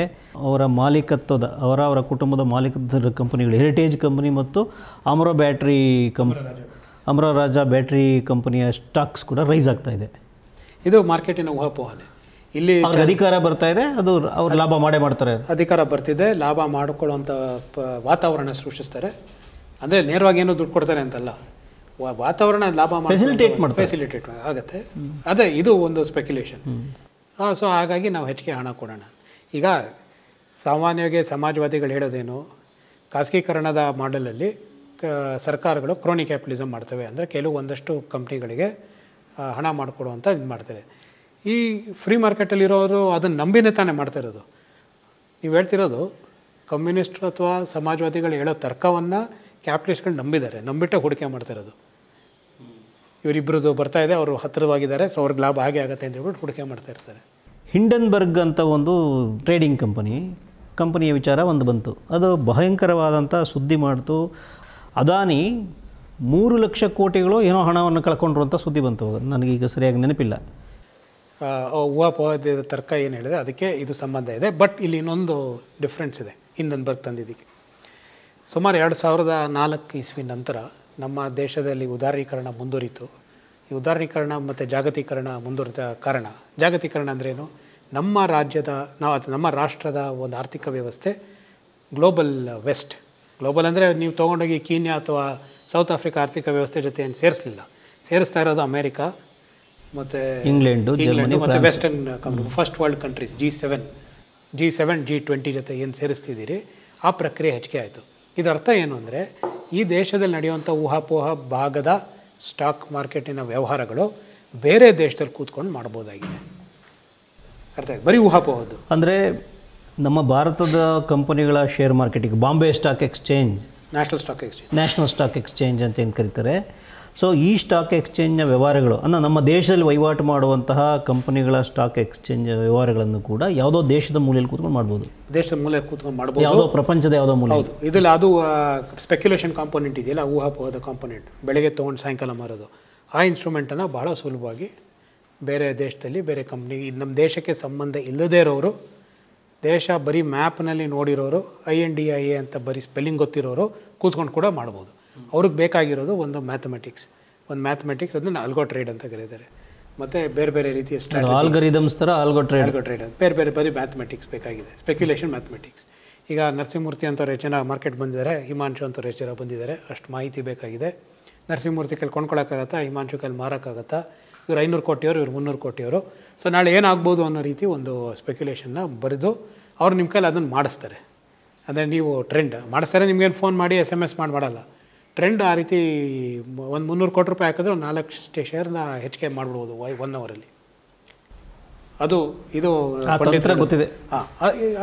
ಅವರ ಮಾಲೀಕತ್ವದ ಅವರ ಅವರ ಕುಟುಂಬದ ಮಾಲೀಕತ್ವದ ಕಂಪನಿಗಳು ಹೆರಿಟೇಜ್ ಕಂಪನಿ ಮತ್ತು ಅಮರ ಬ್ಯಾಟ್ರಿ ಕಂಪ್ ಅಮರ ರಾಜ ಬ್ಯಾಟ್ರಿ ಕಂಪನಿಯ ಸ್ಟಾಕ್ಸ್ ಕೂಡ ರೈಸ್ ಆಗ್ತಾ ಇದೆ ಇದು ಮಾರ್ಕೆಟಿನ ಊಹಾಪೋಹನೆ ಇಲ್ಲಿ ಅಧಿಕಾರ ಬರ್ತಾ ಇದೆ ಅದು ಅವ್ರು ಲಾಭ ಮಾಡೇ ಮಾಡ್ತಾರೆ ಅಧಿಕಾರ ಬರ್ತಿದೆ ಲಾಭ ಮಾಡಿಕೊಳ್ಳುವಂಥ ವಾತಾವರಣ ಸೃಷ್ಟಿಸ್ತಾರೆ ಅಂದರೆ ನೇರವಾಗಿ ಏನೋ ದುಡ್ಡು ಕೊಡ್ತಾರೆ ಅಂತಲ್ಲ ವಾತಾವರಣ ಲಾಭ ಫೆಸಿಲಿಟೇಟ್ ಮಾಡ್ತಾರೆ ಫೆಸಿಲಿಟೇಟ್ ಆಗುತ್ತೆ ಅದೇ ಇದು ಒಂದು ಸ್ಪೆಕ್ಯುಲೇಷನ್ ಸೊ ಹಾಗಾಗಿ ನಾವು ಹೆಚ್ಚಿಗೆ ಹಣ ಕೊಡೋಣ ಈಗ ಸಾಮಾನ್ಯವಾಗಿ ಸಮಾಜವಾದಿಗಳು ಹೇಳೋದೇನು ಖಾಸಗೀಕರಣದ ಮಾಡಲಲ್ಲಿ ಸರ್ಕಾರಗಳು ಕ್ರೋನಿ ಕ್ಯಾಪಿಟಲಿಸಮ್ ಮಾಡ್ತವೆ ಅಂದರೆ ಕೆಲವು ಒಂದಷ್ಟು ಕಂಪ್ನಿಗಳಿಗೆ ಹಣ ಮಾಡಿಕೊಡುವಂಥ ಇದು ಮಾಡ್ತಾರೆ ಈ ಫ್ರೀ ಮಾರ್ಕೆಟಲ್ಲಿರೋರು ಅದನ್ನು ನಂಬಿನೇ ತಾನೇ ಮಾಡ್ತಿರೋದು ನೀವು ಹೇಳ್ತಿರೋದು ಕಮ್ಯುನಿಸ್ಟ್ ಅಥವಾ ಸಮಾಜವಾದಿಗಳು ಹೇಳೋ ತರ್ಕವನ್ನು ಕ್ಯಾಪಿಟಲಿಸ್ಟ್ಗಳು ನಂಬಿದ್ದಾರೆ ನಂಬಿಟ್ಟೆ ಹೂಡಿಕೆ ಮಾಡ್ತಿರೋದು ಇವರಿಬ್ಬರದು ಇದೆ ಅವರು ಹತ್ತಿರವಾಗಿದ್ದಾರೆ ಸೊ ಅವ್ರಿಗೆ ಲಾಭ ಹಾಗೆ ಆಗುತ್ತೆ ಅಂತ ಹೇಳ್ಬಿಟ್ಟು ಹೂಡಿಕೆ ಮಾಡ್ತಾ ಇರ್ತಾರೆ ಹಿಂಡನ್ಬರ್ಗ್ ಅಂತ ಒಂದು ಟ್ರೇಡಿಂಗ್ ಕಂಪನಿ ಕಂಪನಿಯ ವಿಚಾರ ಒಂದು ಬಂತು ಅದು ಭಯಂಕರವಾದಂಥ ಸುದ್ದಿ ಮಾಡಿತು ಅದಾನಿ ಮೂರು ಲಕ್ಷ ಕೋಟಿಗಳು ಏನೋ ಹಣವನ್ನು ಕಳ್ಕೊಂಡ್ರು ಸುದ್ದಿ ಬಂತು ನನಗೀಗ ಸರಿಯಾಗಿ ನೆನಪಿಲ್ಲ ಉಪವಾದ್ಯದ ತರ್ಕ ಏನು ಹೇಳಿದೆ ಅದಕ್ಕೆ ಇದು ಸಂಬಂಧ ಇದೆ ಬಟ್ ಇಲ್ಲಿ ಇನ್ನೊಂದು ಡಿಫ್ರೆನ್ಸ್ ಇದೆ ಬರ್ಗ್ ತಂದಿದ್ದಕ್ಕೆ ಸುಮಾರು ಎರಡು ಸಾವಿರದ ನಾಲ್ಕು ಇಸ್ವಿ ನಂತರ ನಮ್ಮ ದೇಶದಲ್ಲಿ ಉದಾರೀಕರಣ ಮುಂದುವರಿತು ಈ ಉದಾರೀಕರಣ ಮತ್ತು ಜಾಗತೀಕರಣ ಮುಂದುವರಿದ ಕಾರಣ ಜಾಗತೀಕರಣ ಅಂದ್ರೇನು ನಮ್ಮ ರಾಜ್ಯದ ನಾವು ಅಥವಾ ನಮ್ಮ ರಾಷ್ಟ್ರದ ಒಂದು ಆರ್ಥಿಕ ವ್ಯವಸ್ಥೆ ಗ್ಲೋಬಲ್ ವೆಸ್ಟ್ ಗ್ಲೋಬಲ್ ಅಂದರೆ ನೀವು ತೊಗೊಂಡೋಗಿ ಕೀನ್ಯಾ ಅಥವಾ ಸೌತ್ ಆಫ್ರಿಕಾ ಆರ್ಥಿಕ ವ್ಯವಸ್ಥೆ ಜೊತೆ ಏನು ಸೇರಿಸಲಿಲ್ಲ ಸೇರಿಸ್ತಾ ಇರೋದು ಅಮೇರಿಕಾ ಮತ್ತು England Germany western company first world countries G seven G seven G twenty ಜೊತೆ ಏನು ಸೇರಿಸ್ತಿದ್ದೀರಿ ಆ ಪ್ರಕ್ರಿಯೆ ಹೆಚ್ಚಿಗೆ ಆಯಿತು ಇದರ್ಥ ಏನು ಅಂದರೆ ಈ ದೇಶದಲ್ಲಿ ನಡೆಯುವಂಥ ಊಹಾಪೋಹ ಭಾಗದ ಸ್ಟಾಕ್ ಮಾರ್ಕೆಟಿನ ವ್ಯವಹಾರಗಳು ಬೇರೆ ದೇಶದಲ್ಲಿ ಕೂತ್ಕೊಂಡು ಮಾಡ್ಬೋದಾಗಿದೆ ಅರ್ಥ ಬರೀ ಊಹಾಪೋಹದ್ದು ಅಂದರೆ ನಮ್ಮ ಭಾರತದ ಕಂಪನಿಗಳ ಶೇರ್ ಮಾರ್ಕೆಟಿಗೆ Bombay stock exchange national stock exchange national stock exchange ಅಂತ ಏನು ಕರೀತಾರೆ ಸೊ ಈ ಸ್ಟಾಕ್ ಎಕ್ಸ್ಚೇಂಜ್ನ ವ್ಯವಹಾರಗಳು ಅಂದರೆ ನಮ್ಮ ದೇಶದಲ್ಲಿ ವಹಿವಾಟು ಮಾಡುವಂತಹ ಕಂಪನಿಗಳ ಸ್ಟಾಕ್ ಎಕ್ಸ್ಚೇಂಜ್ ವ್ಯವಹಾರಗಳನ್ನು ಕೂಡ ಯಾವುದೋ ದೇಶದ ಮೂಲೆಯಲ್ಲಿ ಕೂತ್ಕೊಂಡು ಮಾಡ್ಬೋದು ದೇಶದ ಮೂಲೆಯಲ್ಲಿ ಕೂತ್ಕೊಂಡು ಮಾಡ್ಬೋದು ಯಾವುದೋ ಪ್ರಪಂಚದ ಯಾವುದೋ ಮೂಲ ಹೌದು ಇದರಲ್ಲಿ ಅದು ಸ್ಪೆಕ್ಯುಲೇಷನ್ ಕಾಂಪೋನೆಂಟ್ ಇದೆಯಲ್ಲ ಊಹಾಪೋಹದ ಕಾಂಪೊನೆಂಟ್ ಬೆಳಗ್ಗೆ ತೊಗೊಂಡು ಸಾಯಂಕಾಲ ಮಾರೋದು ಆ ಇನ್ಸ್ಟ್ರೂಮೆಂಟನ್ನು ಭಾಳ ಸುಲಭವಾಗಿ ಬೇರೆ ದೇಶದಲ್ಲಿ ಬೇರೆ ಕಂಪ್ನಿ ನಮ್ಮ ದೇಶಕ್ಕೆ ಸಂಬಂಧ ಇಲ್ಲದೇ ಇರೋರು ದೇಶ ಬರೀ ಮ್ಯಾಪ್ನಲ್ಲಿ ನೋಡಿರೋರು I N D I A ಅಂತ ಬರೀ ಸ್ಪೆಲ್ಲಿಂಗ್ ಗೊತ್ತಿರೋರು ಕೂತ್ಕೊಂಡು ಕೂಡ ಮಾಡ್ಬೋದು ಅವ್ರಿಗೆ ಬೇಕಾಗಿರೋದು ಒಂದು ಮ್ಯಾಥಮೆಟಿಕ್ಸ್ ಒಂದು ಮ್ಯಾಥಮೆಟಿಕ್ಸ್ ಅದನ್ನು ಅಲ್ಗೋ ಟ್ರೇಡ್ ಅಂತ ಕರೀತಾರೆ ಮತ್ತು ಬೇರೆ ಬೇರೆ ರೀತಿಯ ಥರ ಆಲ್ಗೋ ಟ್ರೇಡ್ ಟ್ರೇಡ್ ಅಂತ ಬೇರೆ ಬೇರೆ ಬರೀ ಮ್ಯಾಥಮೆಟಿಕ್ಸ್ ಬೇಕಾಗಿದೆ ಸ್ಪೆಕ್ಯುಲೇಷನ್ ಮ್ಯಾಥಮೆಟಿಕ್ಸ್ ಈಗ ನರಸಿಂಹಮೂರ್ತಿ ಅಂತ ರೇಚನ ಮಾರ್ಕೆಟ್ ಬಂದಿದ್ದಾರೆ ಹಿಮಾಂಶು ಅಂತ ರೇಚರ ಬಂದಿದ್ದಾರೆ ಅಷ್ಟು ಮಾಹಿತಿ ಬೇಕಾಗಿದೆ ನರಸಿಂಹಮೂರ್ತಿ ಕೈಲಿ ಕೊಂಡ್ಕೊಳಕ್ಕಾಗತ್ತಾ ಹಿಮಾಂಶು ಕೈಲಿ ಮಾರೋಕ್ಕಾಗತ್ತಾ ಇವ್ರು ಐನೂರು ಕೋಟಿಯವರು ಇವ್ರು ಮುನ್ನೂರು ಕೋಟಿಯವರು ಸೊ ನಾಳೆ ಏನಾಗ್ಬೋದು ಅನ್ನೋ ರೀತಿ ಒಂದು ಸ್ಪೆಕ್ಯುಲೇಷನ್ನ ಬರೆದು ಅವ್ರು ನಿಮ್ಮ ಕೈಲಿ ಅದನ್ನು ಮಾಡಿಸ್ತಾರೆ ಅಂದರೆ ನೀವು ಟ್ರೆಂಡ್ ಮಾಡಿಸ್ತಾರೆ ನಿಮ್ಗೇನು ಫೋನ್ ಮಾಡಿ ಎಸ್ ಎಮ್ ಎಸ್ ಮಾಡಿ ಮಾಡಲ್ಲ ಟ್ರೆಂಡ್ ಆ ರೀತಿ ಒಂದು ಮುನ್ನೂರು ಕೋಟಿ ರೂಪಾಯಿ ಹಾಕಿದ್ರೆ ಒಂದು ನಾಲ್ಕು ಶೇರ್ನ ಹೆಚ್ಚಿಗೆ ವೈ ಒನ್ ಅವರಲ್ಲಿ ಅದು ಇದು ತಂತ್ರ ಗೊತ್ತಿದೆ ಹಾಂ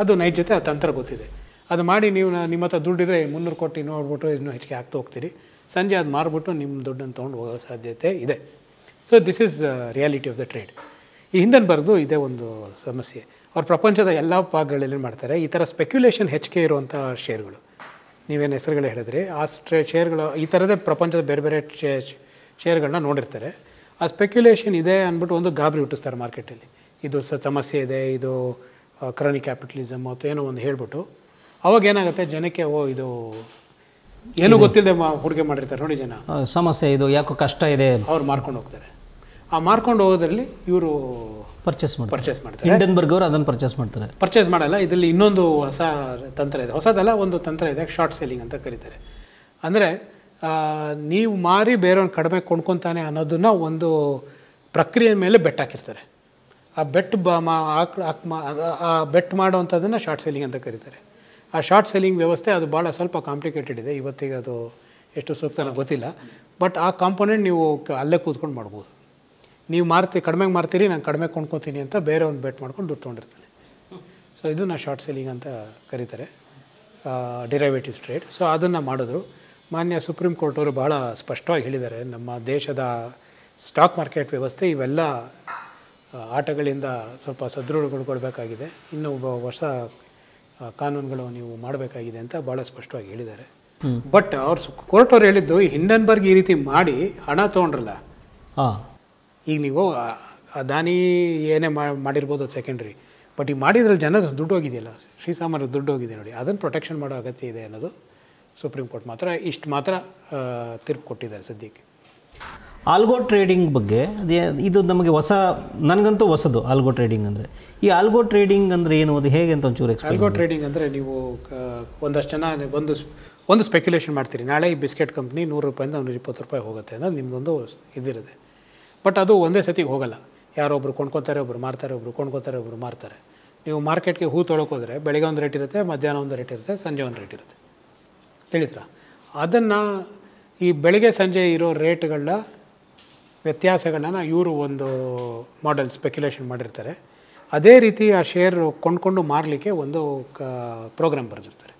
ಅದು ಜೊತೆ ಆ ತಂತ್ರ ಗೊತ್ತಿದೆ ಅದು ಮಾಡಿ ನೀವು ನಿಮ್ಮ ಹತ್ರ ದುಡ್ಡಿದ್ರೆ ಮುನ್ನೂರು ಕೋಟಿ ನೋಡ್ಬಿಟ್ಟು ಇನ್ನೂ ಹೆಚ್ಚಿಗೆ ಹಾಕ್ತಾ ಹೋಗ್ತೀರಿ ಸಂಜೆ ಅದು ಮಾರ್ಬಿಟ್ಟು ನಿಮ್ಮ ದುಡ್ಡನ್ನು ತೊಗೊಂಡು ಹೋಗೋ ಸಾಧ್ಯತೆ ಇದೆ so this is reality of the trade ಈ ಹಿಂದೆ ಬರೆದು ಇದೇ ಒಂದು ಸಮಸ್ಯೆ ಅವ್ರು ಪ್ರಪಂಚದ ಎಲ್ಲ ಭಾಗಗಳಲ್ಲಿ ಮಾಡ್ತಾರೆ ಈ ಥರ ಸ್ಪೆಕ್ಯುಲೇಷನ್ ಹೆಚ್ಚಿಗೆ ಇರುವಂಥ ಶೇರ್ಗಳು ನೀವೇನು ಹೆಸರುಗಳು ಹೇಳಿದ್ರಿ ಆ ಸ್ಟ್ರೇ ಶೇರ್ಗಳು ಈ ಥರದೇ ಪ್ರಪಂಚದ ಬೇರೆ ಬೇರೆ ಶೇರ್ಗಳನ್ನ ನೋಡಿರ್ತಾರೆ ಆ ಸ್ಪೆಕ್ಯುಲೇಷನ್ ಇದೆ ಅಂದ್ಬಿಟ್ಟು ಒಂದು ಗಾಬರಿ ಹುಟ್ಟಿಸ್ತಾರೆ ಮಾರ್ಕೆಟಲ್ಲಿ ಇದು ಸ ಸಮಸ್ಯೆ ಇದೆ ಇದು ಕ್ರಾನಿ ಕ್ಯಾಪಿಟಲಿಸಮ್ ಅಥವಾ ಏನೋ ಒಂದು ಹೇಳ್ಬಿಟ್ಟು ಅವಾಗ ಏನಾಗುತ್ತೆ ಜನಕ್ಕೆ ಓ ಇದು ಏನು ಗೊತ್ತಿಲ್ಲದೆ ಮಾ ಹೂಡಿಕೆ ಮಾಡಿರ್ತಾರೆ ನೋಡಿ ಜನ ಸಮಸ್ಯೆ ಇದು ಯಾಕೋ ಕಷ್ಟ ಇದೆ ಅವ್ರು ಮಾರ್ಕೊಂಡು ಹೋಗ್ತಾರೆ ಆ ಮಾರ್ಕೊಂಡು ಹೋಗೋದ್ರಲ್ಲಿ ಇವರು ಪರ್ಚೇಸ್ ಮಾಡ್ತಾರೆ ಪರ್ಚೇಸ್ ಮಾಡ್ತಾರೆ ಅವರು ಅದನ್ನು ಪರ್ಚೇಸ್ ಮಾಡ್ತಾರೆ ಪರ್ಚೇಸ್ ಮಾಡಲ್ಲ ಇದರಲ್ಲಿ ಇನ್ನೊಂದು ಹೊಸ ತಂತ್ರ ಇದೆ ಹೊಸದಲ್ಲ ಒಂದು ತಂತ್ರ ಇದೆ ಶಾರ್ಟ್ ಸೇಲಿಂಗ್ ಅಂತ ಕರೀತಾರೆ ಅಂದರೆ ನೀವು ಮಾರಿ ಬೇರೆಯವ್ರನ್ನ ಕಡಿಮೆ ಕೊಂಡ್ಕೊತಾನೆ ಅನ್ನೋದನ್ನು ಒಂದು ಪ್ರಕ್ರಿಯೆ ಮೇಲೆ ಬೆಟ್ ಹಾಕಿರ್ತಾರೆ ಆ ಬೆಟ್ ಬ ಮಾ ಆ ಬೆಟ್ ಮಾಡೋವಂಥದ್ದನ್ನು ಶಾರ್ಟ್ ಸೇಲಿಂಗ್ ಅಂತ ಕರೀತಾರೆ ಆ ಶಾರ್ಟ್ ಸೇಲಿಂಗ್ ವ್ಯವಸ್ಥೆ ಅದು ಭಾಳ ಸ್ವಲ್ಪ ಕಾಂಪ್ಲಿಕೇಟೆಡ್ ಇದೆ ಇವತ್ತಿಗೆ ಅದು ಎಷ್ಟು ಸೂಕ್ತ ಗೊತ್ತಿಲ್ಲ ಬಟ್ ಆ ಕಾಂಪೊನೆಂಟ್ ನೀವು ಅಲ್ಲೇ ಕೂತ್ಕೊಂಡು ಮಾಡ್ಬೋದು ನೀವು ಮಾರ್ತಿ ಕಡಿಮೆಗೆ ಮಾರ್ತೀರಿ ನಾನು ಕಡಿಮೆ ಕೊಂಡ್ಕೊತೀನಿ ಅಂತ ಬೇರೆ ಒಂದು ಬೆಟ್ ಮಾಡ್ಕೊಂಡು ದುಡ್ಡು ತೊಗೊಂಡಿರ್ತಾನೆ ಸೊ ನಾ ಶಾರ್ಟ್ ಸೆಲ್ಲಿಂಗ್ ಅಂತ ಕರೀತಾರೆ ಡಿರೈವೇಟಿವ್ ಸ್ಟ್ರೇಟ್ ಸೊ ಅದನ್ನು ಮಾಡಿದ್ರು ಮಾನ್ಯ ಸುಪ್ರೀಂ ಕೋರ್ಟ್ ಅವರು ಭಾಳ ಸ್ಪಷ್ಟವಾಗಿ ಹೇಳಿದ್ದಾರೆ ನಮ್ಮ ದೇಶದ ಸ್ಟಾಕ್ ಮಾರ್ಕೆಟ್ ವ್ಯವಸ್ಥೆ ಇವೆಲ್ಲ ಆಟಗಳಿಂದ ಸ್ವಲ್ಪ ಸದೃಢಗೊಳ್ಕೊಳ್ಬೇಕಾಗಿದೆ ಇನ್ನೂ ಹೊಸ ಕಾನೂನುಗಳು ನೀವು ಮಾಡಬೇಕಾಗಿದೆ ಅಂತ ಭಾಳ ಸ್ಪಷ್ಟವಾಗಿ ಹೇಳಿದ್ದಾರೆ ಬಟ್ ಅವ್ರು ಕೋರ್ಟ್ ಅವ್ರು ಹೇಳಿದ್ದು ಹಿಂಡನ್ಬರ್ಗ್ ಈ ರೀತಿ ಮಾಡಿ ಹಣ ತೊಗೊಂಡ್ರಲ್ಲ ಈಗ ನೀವು ಅದಾನಿ ಏನೇ ಮಾಡಿರ್ಬೋದು ಅದು ಸೆಕೆಂಡ್ರಿ ಬಟ್ ಈ ಮಾಡಿದ್ರಲ್ಲಿ ಜನ ದುಡ್ಡು ಹೋಗಿದೆಯಲ್ಲ ಶ್ರೀಸಾಮಾನ್ಯ ದುಡ್ಡು ಹೋಗಿದೆ ನೋಡಿ ಅದನ್ನು ಪ್ರೊಟೆಕ್ಷನ್ ಮಾಡೋ ಅಗತ್ಯ ಇದೆ ಅನ್ನೋದು ಸುಪ್ರೀಂ ಕೋರ್ಟ್ ಮಾತ್ರ ಇಷ್ಟು ಮಾತ್ರ ತೀರ್ಪು ಕೊಟ್ಟಿದ್ದಾರೆ ಸದ್ಯಕ್ಕೆ ಆಲ್ಗೋ ಟ್ರೇಡಿಂಗ್ ಬಗ್ಗೆ ಅದೇ ಇದು ನಮಗೆ ಹೊಸ ನನಗಂತೂ ಹೊಸದು ಆಲ್ಗೋ ಟ್ರೇಡಿಂಗ್ ಅಂದರೆ ಈ ಆಲ್ಗೋ ಟ್ರೇಡಿಂಗ್ ಅಂದರೆ ಏನು ಅದು ಹೇಗೆ ಅಂತ ಒಂಚೂರು ಆಲ್ಗೋ ಟ್ರೇಡಿಂಗ್ ಅಂದರೆ ನೀವು ಒಂದಷ್ಟು ಜನ ಒಂದು ಒಂದು ಸ್ಪೆಕ್ಯುಲೇಷನ್ ಮಾಡ್ತೀರಿ ನಾಳೆ ಈ ಬಿಸ್ಕೆಟ್ ಕಂಪ್ನಿ ನೂರು ರೂಪಾಯಿಂದ ನೂರ ಇಪ್ಪತ್ತು ರೂಪಾಯಿ ಹೋಗುತ್ತೆ ಅನ್ನೋದು ನಿಮ್ಮದೊಂದು ಇದಿರುತ್ತೆ ಬಟ್ ಅದು ಒಂದೇ ಸತಿಗೆ ಹೋಗಲ್ಲ ಯಾರೊಬ್ಬರು ಕೊಂಡ್ಕೊತಾರೆ ಒಬ್ಬರು ಮಾರ್ತಾರೆ ಒಬ್ಬರು ಕೊಂಡ್ಕೊತಾರೆ ಒಬ್ಬರು ಮಾರ್ತಾರೆ ನೀವು ಮಾರ್ಕೆಟ್ಗೆ ಹೂ ತೊಳಕೋದ್ರೆ ಬೆಳಗ್ಗೆ ಒಂದು ರೇಟ್ ಇರುತ್ತೆ ಮಧ್ಯಾಹ್ನ ಒಂದು ರೇಟ್ ಇರುತ್ತೆ ಸಂಜೆ ಒಂದು ರೇಟ್ ಇರುತ್ತೆ ತಿಳಿದ್ರ ಅದನ್ನು ಈ ಬೆಳಗ್ಗೆ ಸಂಜೆ ಇರೋ ರೇಟ್ಗಳ ವ್ಯತ್ಯಾಸಗಳನ್ನ ಇವರು ಒಂದು ಮಾಡೆಲ್ ಸ್ಪೆಕ್ಯುಲೇಷನ್ ಮಾಡಿರ್ತಾರೆ ಅದೇ ರೀತಿ ಆ ಶೇರ್ ಕೊಂಡ್ಕೊಂಡು ಮಾರಲಿಕ್ಕೆ ಒಂದು ಕ ಪ್ರೋಗ್ರಾಮ್ ಬರೆದಿರ್ತಾರೆ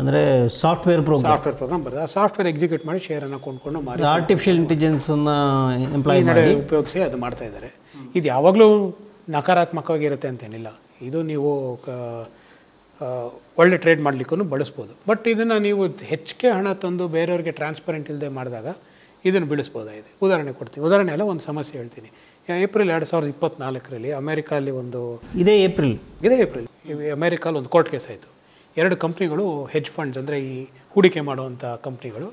ಅಂದರೆ ಸಾಫ್ಟ್ವೇರ್ ಪ್ರೋಗ್ರಾಮ್ ಸಾಫ್ಟ್ವೇರ್ ಪ್ರೋಗ್ರಾಮ್ ಬರುತ್ತೆ ಆ ಸಾಫ್ಟ್ವೇರ್ ಎಕ್ಸಿಕ್ಯೂಟ್ ಮಾಡಿ ಶೇರನ್ನು ಕೊಂಡ್ಕೊಂಡು ಮಾಡಿ ಆರ್ಟಿಫಿಷಿಯಲ್ ಇಂಟೆಲಿಜೆನ್ಸನ್ನು ಎಂಪ್ಲಾಯ್ ಮಾಡಿ ಉಪಯೋಗಿಸಿ ಅದು ಮಾಡ್ತಾ ಇದ್ದಾರೆ ಇದು ಯಾವಾಗಲೂ ನಕಾರಾತ್ಮಕವಾಗಿರುತ್ತೆ ಅಂತೇನಿಲ್ಲ ಇದು ನೀವು ಒಳ್ಳೆ ಟ್ರೇಡ್ ಮಾಡಲಿಕ್ಕೂ ಬಳಸ್ಬೋದು ಬಟ್ ಇದನ್ನು ನೀವು ಹೆಚ್ಚಿಗೆ ಹಣ ತಂದು ಬೇರೆಯವ್ರಿಗೆ ಟ್ರಾನ್ಸ್ಪರೆಂಟ್ ಇಲ್ಲದೆ ಮಾಡಿದಾಗ ಇದನ್ನು ಇದೆ ಉದಾಹರಣೆ ಕೊಡ್ತೀನಿ ಉದಾಹರಣೆ ಎಲ್ಲ ಒಂದು ಸಮಸ್ಯೆ ಹೇಳ್ತೀನಿ ಏಪ್ರಿಲ್ ಎರಡು ಸಾವಿರದ ಇಪ್ಪತ್ನಾಲ್ಕರಲ್ಲಿ ಅಮೇರಿಕಾಲಿ ಒಂದು ಇದೇ ಏಪ್ರಿಲ್ ಇದೇ ಏಪ್ರಿಲ್ ಅಮೇರಿಕಾಲಿ ಒಂದು ಕೋರ್ಟ್ ಕೇಸ್ ಆಯಿತು ಎರಡು ಕಂಪ್ನಿಗಳು ಹೆಜ್ ಫಂಡ್ಸ್ ಅಂದರೆ ಈ ಹೂಡಿಕೆ ಮಾಡುವಂಥ ಕಂಪ್ನಿಗಳು